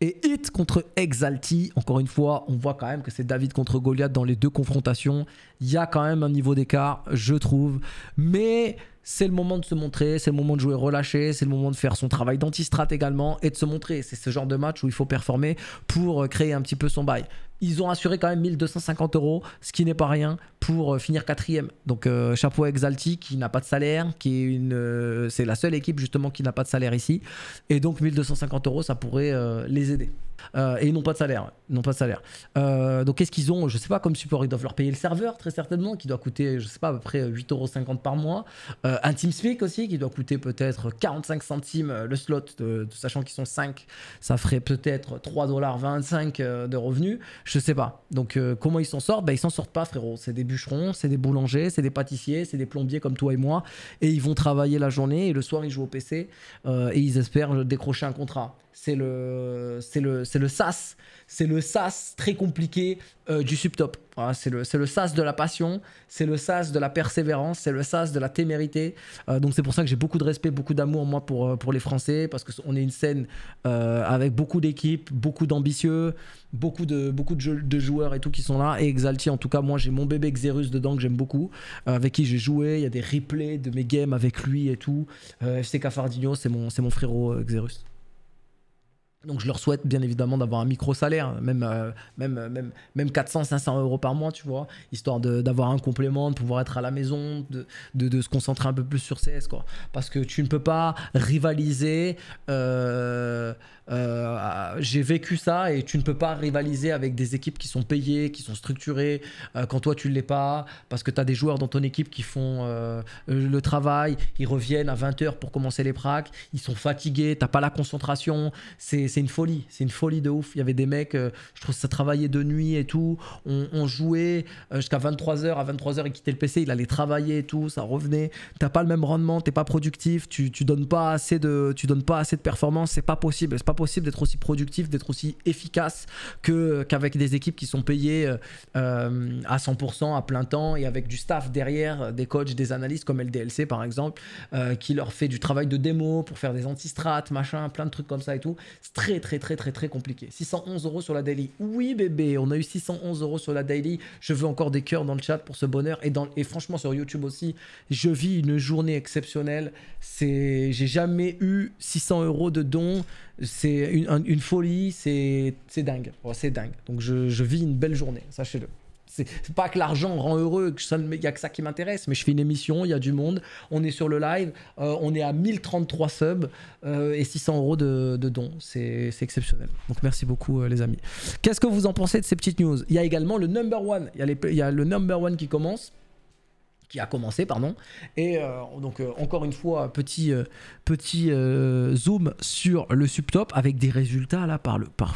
et Hit contre Exalti, encore une fois, on voit quand même que c'est David contre Goliath dans les deux confrontations. Il y a quand même un niveau d'écart, je trouve. Mais c'est le moment de se montrer, c'est le moment de jouer relâché, c'est le moment de faire son travail d'antistrate également et de se montrer. C'est ce genre de match où il faut performer pour euh, créer un petit peu son bail. Ils ont assuré quand même 1250 euros, ce qui n'est pas rien pour euh, finir quatrième. Donc euh, chapeau Exalti qui n'a pas de salaire, qui est une, c'est la seule équipe justement qui n'a pas de salaire ici. Et donc 1250 euros, ça pourrait les aider. Euh, et ils n'ont pas de salaire. Ils pas de salaire. Euh, donc qu'est-ce qu'ils ont Je sais pas, comme support, ils doivent leur payer le serveur, très certainement, qui doit coûter, je sais pas, à peu près 8,50€ par mois. Euh, un TeamSpeak aussi, qui doit coûter peut-être 45 centimes le slot, sachant qu'ils sont 5, ça ferait peut-être 3,25$ de revenus. Je sais pas. Donc comment ils s'en sortent ben, Ils s'en sortent pas, frérot. C'est des bûcherons, c'est des boulangers, c'est des pâtissiers, c'est des plombiers comme toi et moi. Et ils vont travailler la journée et le soir, ils jouent au PC et ils espèrent décrocher un contrat. C'est le, c'est le, c'est le sas. C'est le sas très compliqué euh, du subtop. Voilà, c'est le, sas de la passion, c'est le sas de la persévérance, c'est le sas de la témérité. Euh, donc c'est pour ça que j'ai beaucoup de respect, beaucoup d'amour moi pour, euh, pour les Français, parce qu'on est une scène avec beaucoup d'équipes, beaucoup d'ambitieux, beaucoup, de, beaucoup de, joueurs et tout qui sont là. Et Exalti, en tout cas, moi j'ai mon bébé Xerus dedans que j'aime beaucoup, avec qui j'ai joué. Il y a des replays de mes games avec lui et tout. C'est Cafardino, c'est mon, mon frérot Xerus. Donc je leur souhaite bien évidemment d'avoir un micro salaire, hein, euh, euh, même, même, même, même 400, 500 euros par mois, tu vois, histoire d'avoir un complément, de pouvoir être à la maison, de, de, se concentrer un peu plus sur CS, quoi. Parce que tu ne peux pas rivaliser, euh, j'ai vécu ça, et tu ne peux pas rivaliser avec des équipes qui sont payées, qui sont structurées, quand toi tu ne l'es pas, parce que tu as des joueurs dans ton équipe qui font le travail, ils reviennent à 20h pour commencer les pracs, ils sont fatigués, tu pas la concentration, c'est c'est une folie, c'est une folie de ouf. Il y avait des mecs, euh, je trouve ça travaillait de nuit et tout. On, jouait euh, jusqu'à 23h. À 23h, il quittait le PC, il allait travailler et tout, ça revenait. T'as pas le même rendement, t'es pas productif, tu, tu, donnes pas assez de, tu donnes pas assez de performance. C'est pas possible. C'est pas possible d'être aussi productif, d'être aussi efficace que qu'avec des équipes qui sont payées euh, à 100%, à plein temps et avec du staff derrière, des coachs, des analystes comme LDLC par exemple, qui leur fait du travail de démo pour faire des anti-strates, machin, plein de trucs comme ça et tout. C'est très très très très très compliqué. 611 euros sur la daily. Oui bébé, on a eu 611 euros sur la daily. Je veux encore des cœurs dans le chat pour ce bonheur et, dans, et franchement sur YouTube aussi. Je vis une journée exceptionnelle. C'est, j'ai jamais eu 600 euros de dons. C'est une, folie. C'est, c'est dingue. c'est dingue. Donc je vis une belle journée. Sachez-le. C'est pas que l'argent rend heureux, il y a que ça qui m'intéresse, mais je fais une émission, il y a du monde, on est sur le live, euh, on est à 1033 subs euh, et 600 euros de, dons. C'est exceptionnel. Donc merci beaucoup euh, les amis. Qu'est-ce que vous en pensez de ces petites news Il y a également le number one. Il y a, le number one qui commence qui a commencé, pardon. Et donc, encore une fois, petit, petit zoom sur le subtop avec des résultats là par le. Par,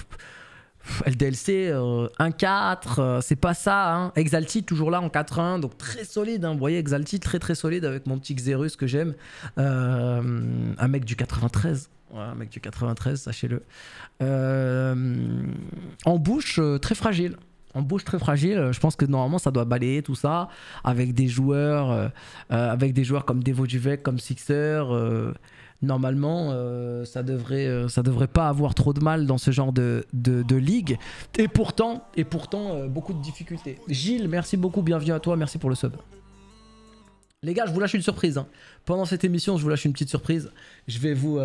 LDLC, 1-4, euh, euh, c'est pas ça. Hein. Exalti, toujours là en 4-1, donc très solide. Hein. Vous voyez, Exalti, très très solide avec mon petit Xerus que j'aime. Euh, un mec du 93. un mec du 93, sachez-le. en bouche, très fragile. En bouche très fragile, je pense que normalement ça doit balayer tout ça avec des joueurs, avec des joueurs comme Devo DuVec, comme Sixer, normalement, euh, ça devrait, euh, ça devrait pas avoir trop de mal dans ce genre de, de, de ligue. Et pourtant, et pourtant euh, beaucoup de difficultés. Gilles, merci beaucoup, bienvenue à toi, merci pour le sub. Les gars, je vous lâche une surprise. Hein. Pendant cette émission, je vous lâche une petite surprise. Je vais vous,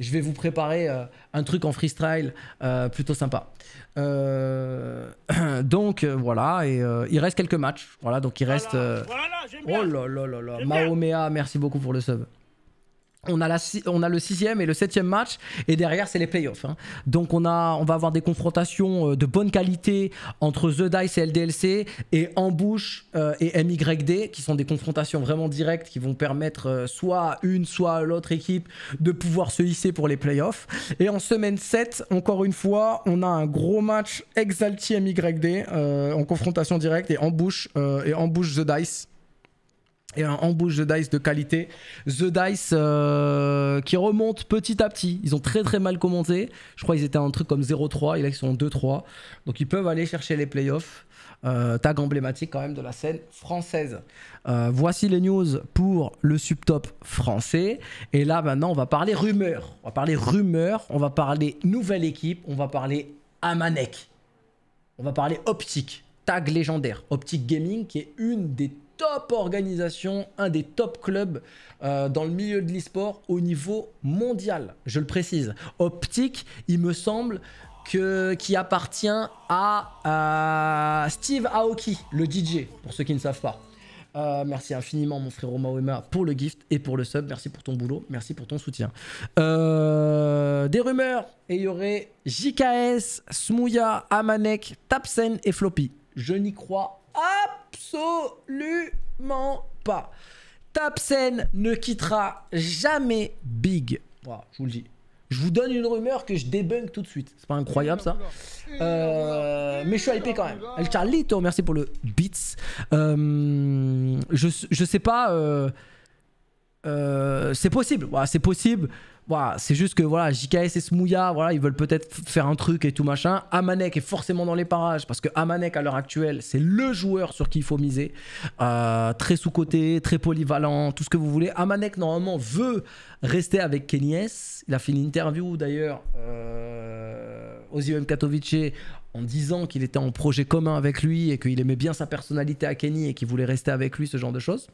je vais vous préparer un truc en freestyle plutôt sympa. donc voilà, et il reste quelques matchs. Voilà, donc il reste. oh là là là là. Mahoméa, merci beaucoup pour le sub on a, le sixième et le septième match et derrière c'est les playoffs. Hein. Donc on, a, on va avoir des confrontations euh, de bonne qualité entre The Dice et LDLC et Ambush euh, et MYD qui sont des confrontations vraiment directes qui vont permettre euh, soit à une soit à l'autre équipe de pouvoir se hisser pour les playoffs. Et en semaine 7, encore une fois, on a un gros match Exalti MYD en confrontation directe et Ambush, et The Dice et un embouche de Dice de qualité. The Dice euh, qui remonte petit à petit. Ils ont très très mal commenté. Je crois qu'ils étaient un truc comme 0-3 et là ils sont 2-3. Donc ils peuvent aller chercher les playoffs. Euh, tag emblématique quand même de la scène française. Euh, voici les news pour le subtop français. Et là maintenant on va parler rumeurs. On va parler rumeurs, on va parler nouvelle équipe, on va parler Amanek. On va parler optique, tag légendaire. Optique Gaming qui est une des top organisation, un des top clubs euh, dans le milieu de l'e-sport au niveau mondial, je le précise. Optique, il me semble, que, qui appartient à euh, Steve Aoki, le DJ, pour ceux qui ne savent pas. Euh, merci infiniment mon frère Mawema pour le gift et pour le sub. Merci pour ton boulot, merci pour ton soutien. des rumeurs, et il y aurait JKS, Smouya, Amanek, Tapsen et Floppy. Je n'y crois pas absolument pas. Tapsen ne quittera jamais Big. Voilà, je vous le dis. Je vous donne une rumeur que je débunk tout de suite. C'est pas incroyable ça. Euh, mais je suis hypé quand même. El Charlito, merci pour le beats. Euh, je, sais pas. Euh, c'est possible. Voilà, c'est possible c'est juste que voilà, JKS et Smouya, voilà, ils veulent peut-être faire un truc et tout machin. Amanek est forcément dans les parages parce que Amanek à l'heure actuelle, c'est le joueur sur qui il faut miser. Euh, très sous-côté, très polyvalent, tout ce que vous voulez. Amanek normalement veut rester avec S Il a fait une interview d'ailleurs euh, aux IEM Katowice en disant qu'il était en projet commun avec lui et qu'il aimait bien sa personnalité à Kenny et qu'il voulait rester avec lui, ce genre de choses.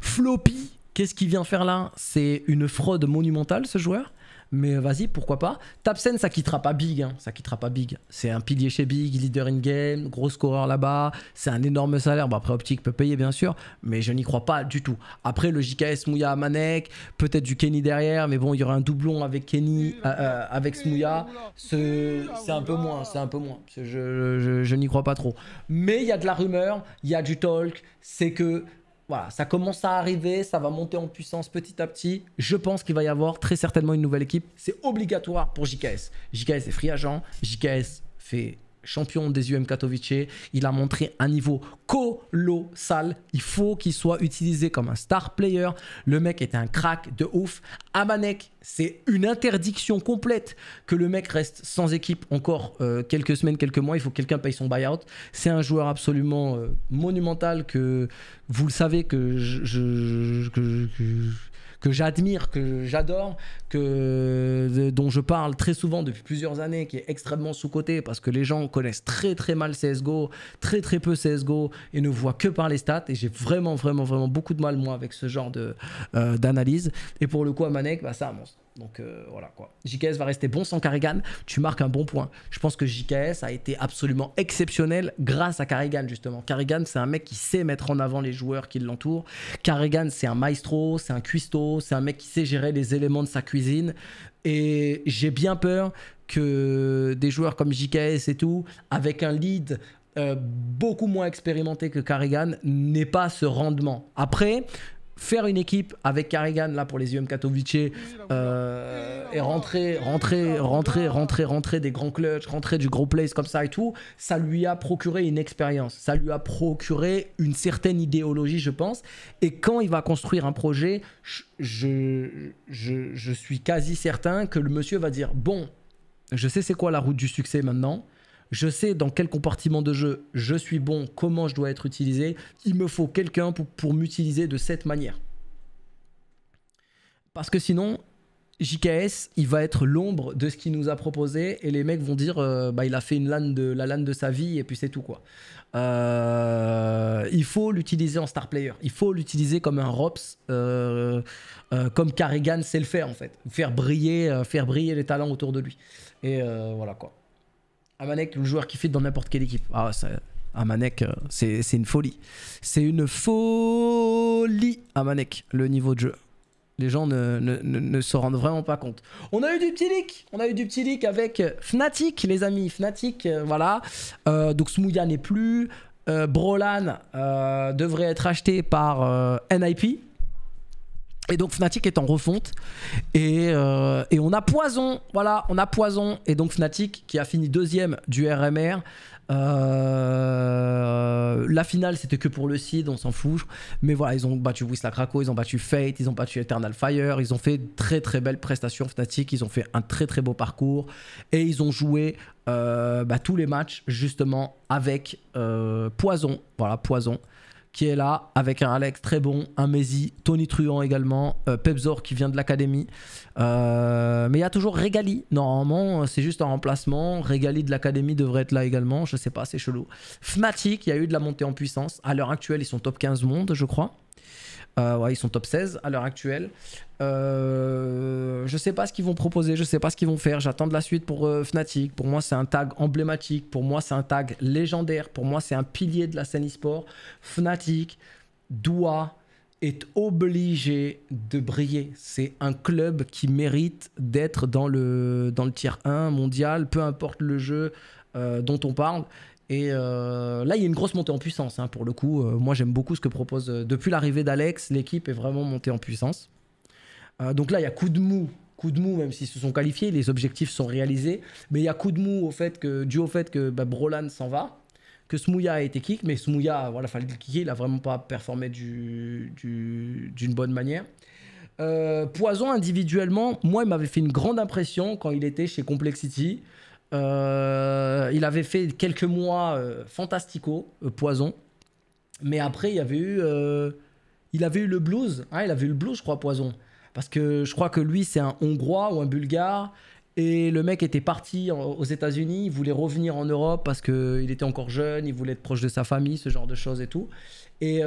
Floppy, Qu'est-ce qu'il vient faire là C'est une fraude monumentale, ce joueur mais euh, vas-y, pourquoi pas. Tapsen, ça quittera pas Big, hein. ça quittera pas Big. C'est un pilier chez Big, leader in game, gros scoreur là-bas, c'est un énorme salaire. Bon, après, Optique peut payer, bien sûr, mais je n'y crois pas du tout. Après, le JKS Mouya, Manek, peut-être du Kenny derrière, mais bon, il y aura un doublon avec Kenny, euh, euh, avec Smouya. C'est un peu moins, c'est un peu moins. je n'y crois pas trop. Mais il y a de la rumeur, il y a du talk, c'est que voilà, ça commence à arriver, ça va monter en puissance petit à petit. Je pense qu'il va y avoir très certainement une nouvelle équipe. C'est obligatoire pour JKS. JKS est free agent, JKS fait champion des UM Katowice. Il a montré un niveau colossal. Il faut qu'il soit utilisé comme un star player. Le mec était un crack de ouf. Amanek, c'est une interdiction complète que le mec reste sans équipe encore euh, quelques semaines, quelques mois. Il faut que quelqu'un paye son buyout. C'est un joueur absolument euh, monumental que vous le savez que que je que j'admire, que j'adore, que euh, dont je parle très souvent depuis plusieurs années, qui est extrêmement sous-coté parce que les gens connaissent très très mal CSGO, très très peu CSGO et ne voient que par les stats. Et j'ai vraiment vraiment vraiment beaucoup de mal moi avec ce genre de euh, d'analyse. Et pour le coup, à Manek, bah, ça Donc euh, voilà quoi. JKS va rester bon sans Carrigan. Tu marques un bon point. Je pense que JKS a été absolument exceptionnel grâce à karigan justement. Carrigan, c'est un mec qui sait mettre en avant les joueurs qui l'entourent. Carrigan, c'est un maestro, c'est un cuistot c'est un mec qui sait gérer les éléments de sa cuisine. Et j'ai bien peur que des joueurs comme JKS et tout, avec un lead euh, beaucoup moins expérimenté que Karrigan, n'aient pas ce rendement. Après, faire une équipe avec Karrigan là pour les UM Katowice euh, et rentrer, rentrer, rentrer, rentrer, rentrer des grands clutches, rentrer du gros place comme ça et tout, ça lui a procuré une expérience, ça lui a procuré une certaine idéologie, je pense. Et quand il va construire un projet, je, je suis quasi certain que le monsieur va dire bon, je sais c'est quoi la route du succès maintenant je sais dans quel compartiment de jeu je suis bon, comment je dois être utilisé, il me faut quelqu'un pour, m'utiliser de cette manière. Parce que sinon, JKS, il va être l'ombre de ce qu'il nous a proposé et les mecs vont dire euh, bah, il a fait une lane de, la lane de sa vie et puis c'est tout quoi. Euh, il faut l'utiliser en star player, il faut l'utiliser comme un Rops, euh, comme Carrigan sait le faire en fait, faire briller, faire briller les talents autour de lui. Et voilà quoi. Amanek, le joueur qui fit dans n'importe quelle équipe. Ah, ça, Amanek, euh, c'est une folie. C'est une folie, Amanek, le niveau de jeu. Les gens ne, se rendent vraiment pas compte. On a eu du petit leak. On a eu du petit leak avec euh, Fnatic, les amis. Fnatic, euh, voilà. donc Smouya n'est plus. Brolan devrait être acheté par NIP. Et donc Fnatic est en refonte euh, et, on a Poison, voilà, on a Poison et donc Fnatic qui a fini deuxième du RMR. Euh, la finale c'était que pour le seed, on s'en fout. Mais voilà, ils ont battu Wisla Krakow, ils ont battu Fate, ils ont battu Eternal Fire, ils ont fait très très belles prestations Fnatic, ils ont fait un très très beau parcours et ils ont joué euh, bah, tous les matchs justement avec Poison, voilà Poison qui est là, avec un Alex très bon, un Messi, Tony Truant également, euh, Pepzor qui vient de l'académie. Euh, mais il y a toujours Regali. Normalement, euh, c'est juste un remplacement. Regali de l'académie devrait être là également. Je sais pas, c'est chelou. Fmatic, il y a eu de la montée en puissance. À l'heure actuelle, ils sont top 15 monde, je crois. Euh, ouais, ils sont top 16 à l'heure actuelle. Euh, je sais pas ce qu'ils vont proposer, je sais pas ce qu'ils vont faire. J'attends de la suite pour euh, Fnatic. Pour moi, c'est un tag emblématique. Pour moi, c'est un tag légendaire. Pour moi, c'est un pilier de la scène e-sport. Fnatic doit est obligé de briller. C'est un club qui mérite d'être dans le, dans le tier 1 mondial, peu importe le jeu euh, dont on parle. Et euh, là, il y a une grosse montée en puissance, hein, pour le coup. Euh, moi, j'aime beaucoup ce que propose. Euh, depuis l'arrivée d'Alex, l'équipe est vraiment montée en puissance. donc là, il y a coup de mou. Coup de mou, même s'ils se sont qualifiés, les objectifs sont réalisés. Mais il y a coup de mou au fait que, dû au fait que bah, Brolan s'en va, que Smouya a été kick. Mais Smouya, voilà, fallait le kicker, il n'a vraiment pas performé d'une bonne manière. Poison, individuellement, moi, il m'avait fait une grande impression quand il était chez Complexity. Euh, il avait fait quelques mois euh, fantastico, euh, Poison. Mais après, il avait eu, il avait eu le blues. Ah, il avait eu le blues, je crois, Poison. Parce que je crois que lui, c'est un Hongrois ou un Bulgare. Et le mec était parti aux États-Unis. Il voulait revenir en Europe parce qu'il était encore jeune. Il voulait être proche de sa famille, ce genre de choses et tout. Et,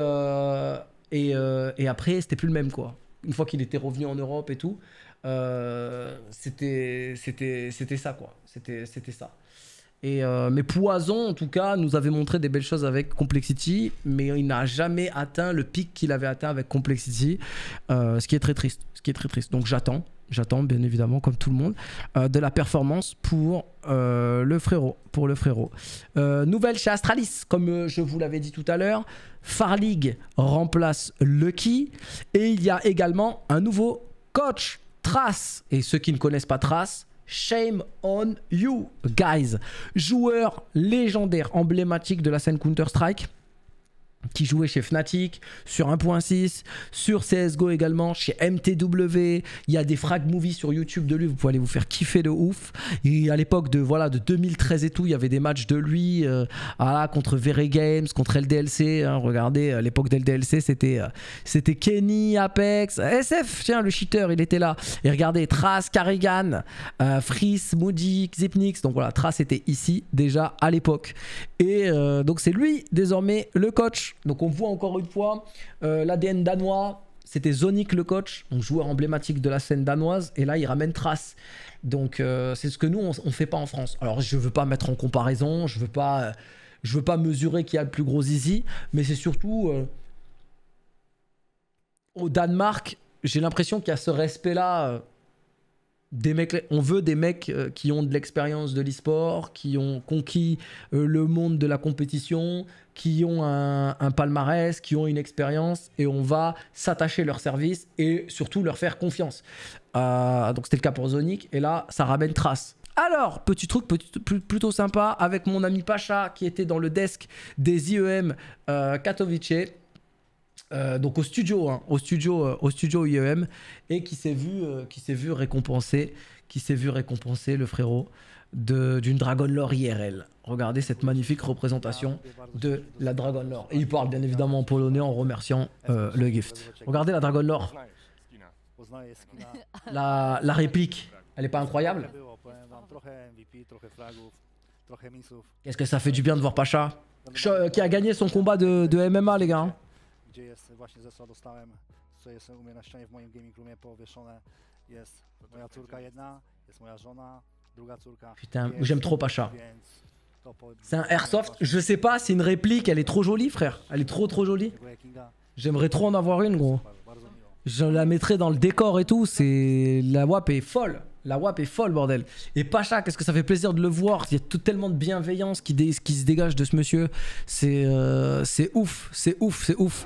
et, et après, c'était plus le même, quoi. Une fois qu'il était revenu en Europe et tout. Euh, c'était c'était ça, quoi. C'était ça. Et euh, mais Poison, en tout cas, nous avait montré des belles choses avec Complexity, mais il n'a jamais atteint le pic qu'il avait atteint avec Complexity, euh, ce qui est très triste. Ce qui est très triste. Donc j'attends, j'attends bien évidemment, comme tout le monde, de la performance pour le frérot, pour le frérot. nouvelle chez Astralis, comme je vous l'avais dit tout à l'heure, league remplace Lucky et il y a également un nouveau coach Trace, et ceux qui ne connaissent pas Trace, Shame on you, guys. Joueur légendaire, emblématique de la scène Counter-Strike qui jouait chez Fnatic, sur 1.6, sur CSGO également, chez MTW. Il y a des frag movies sur YouTube de lui, vous pouvez aller vous faire kiffer de ouf. Et à l'époque de, voilà, de 2013 et tout, il y avait des matchs de lui euh, ah, contre Vere Games, contre LDLC. Hein, regardez, à l'époque d'LDLC, c'était euh, c'était Kenny, Apex, SF, tiens, le cheater, il était là. Et regardez, Trace, Carrigan, euh, Friss Moody, Xipnix. Donc voilà, Trace était ici déjà à l'époque. Et donc c'est lui désormais le coach donc on voit encore une fois euh, l'ADN danois. C'était Zonic le coach, donc joueur emblématique de la scène danoise, et là il ramène Trace. Donc euh, c'est ce que nous on, ne fait pas en France. Alors je veux pas mettre en comparaison, je veux pas, euh, je veux pas mesurer qui a le plus gros zizi, mais c'est surtout au Danemark, j'ai l'impression qu'il y a ce respect là on veut des mecs euh, qui ont de l'expérience de l'e-sport, qui ont conquis euh, le monde de la compétition, qui ont un, palmarès, qui ont une expérience, et on va s'attacher leur service et surtout leur faire confiance. Euh, donc c'était le cas pour Zonic, et là ça ramène trace. Alors, petit truc plutôt sympa avec mon ami Pacha qui était dans le desk des IEM Katowice. Euh, donc au studio, hein, au studio, euh, au studio IEM, et euh, qui s'est vu, récompenser qui s'est vu récompensé, qui s'est vu récompensé le frérot d'une Dragon Lore IRL. Regardez cette magnifique représentation de la Dragon Lore. Et il parle bien évidemment en polonais en remerciant le gift. Regardez la Dragon Lore. La, la réplique, elle n'est pas incroyable Qu'est-ce que ça fait du bien de voir Pacha qui a gagné son combat de, de MMA les gars. Hein j'aime trop Pacha. C'est un airsoft, je sais pas, c'est une réplique, elle est trop jolie frère, elle est trop trop jolie. J'aimerais trop en avoir une gros. Je la mettrais dans le décor et tout, c'est la WAP est folle. La WAP est folle, bordel. Et Pacha, qu'est-ce que ça fait plaisir de le voir. Il y a tout, tellement de bienveillance qui, se dégage de ce monsieur. C'est euh, ouf, c'est ouf, c'est ouf.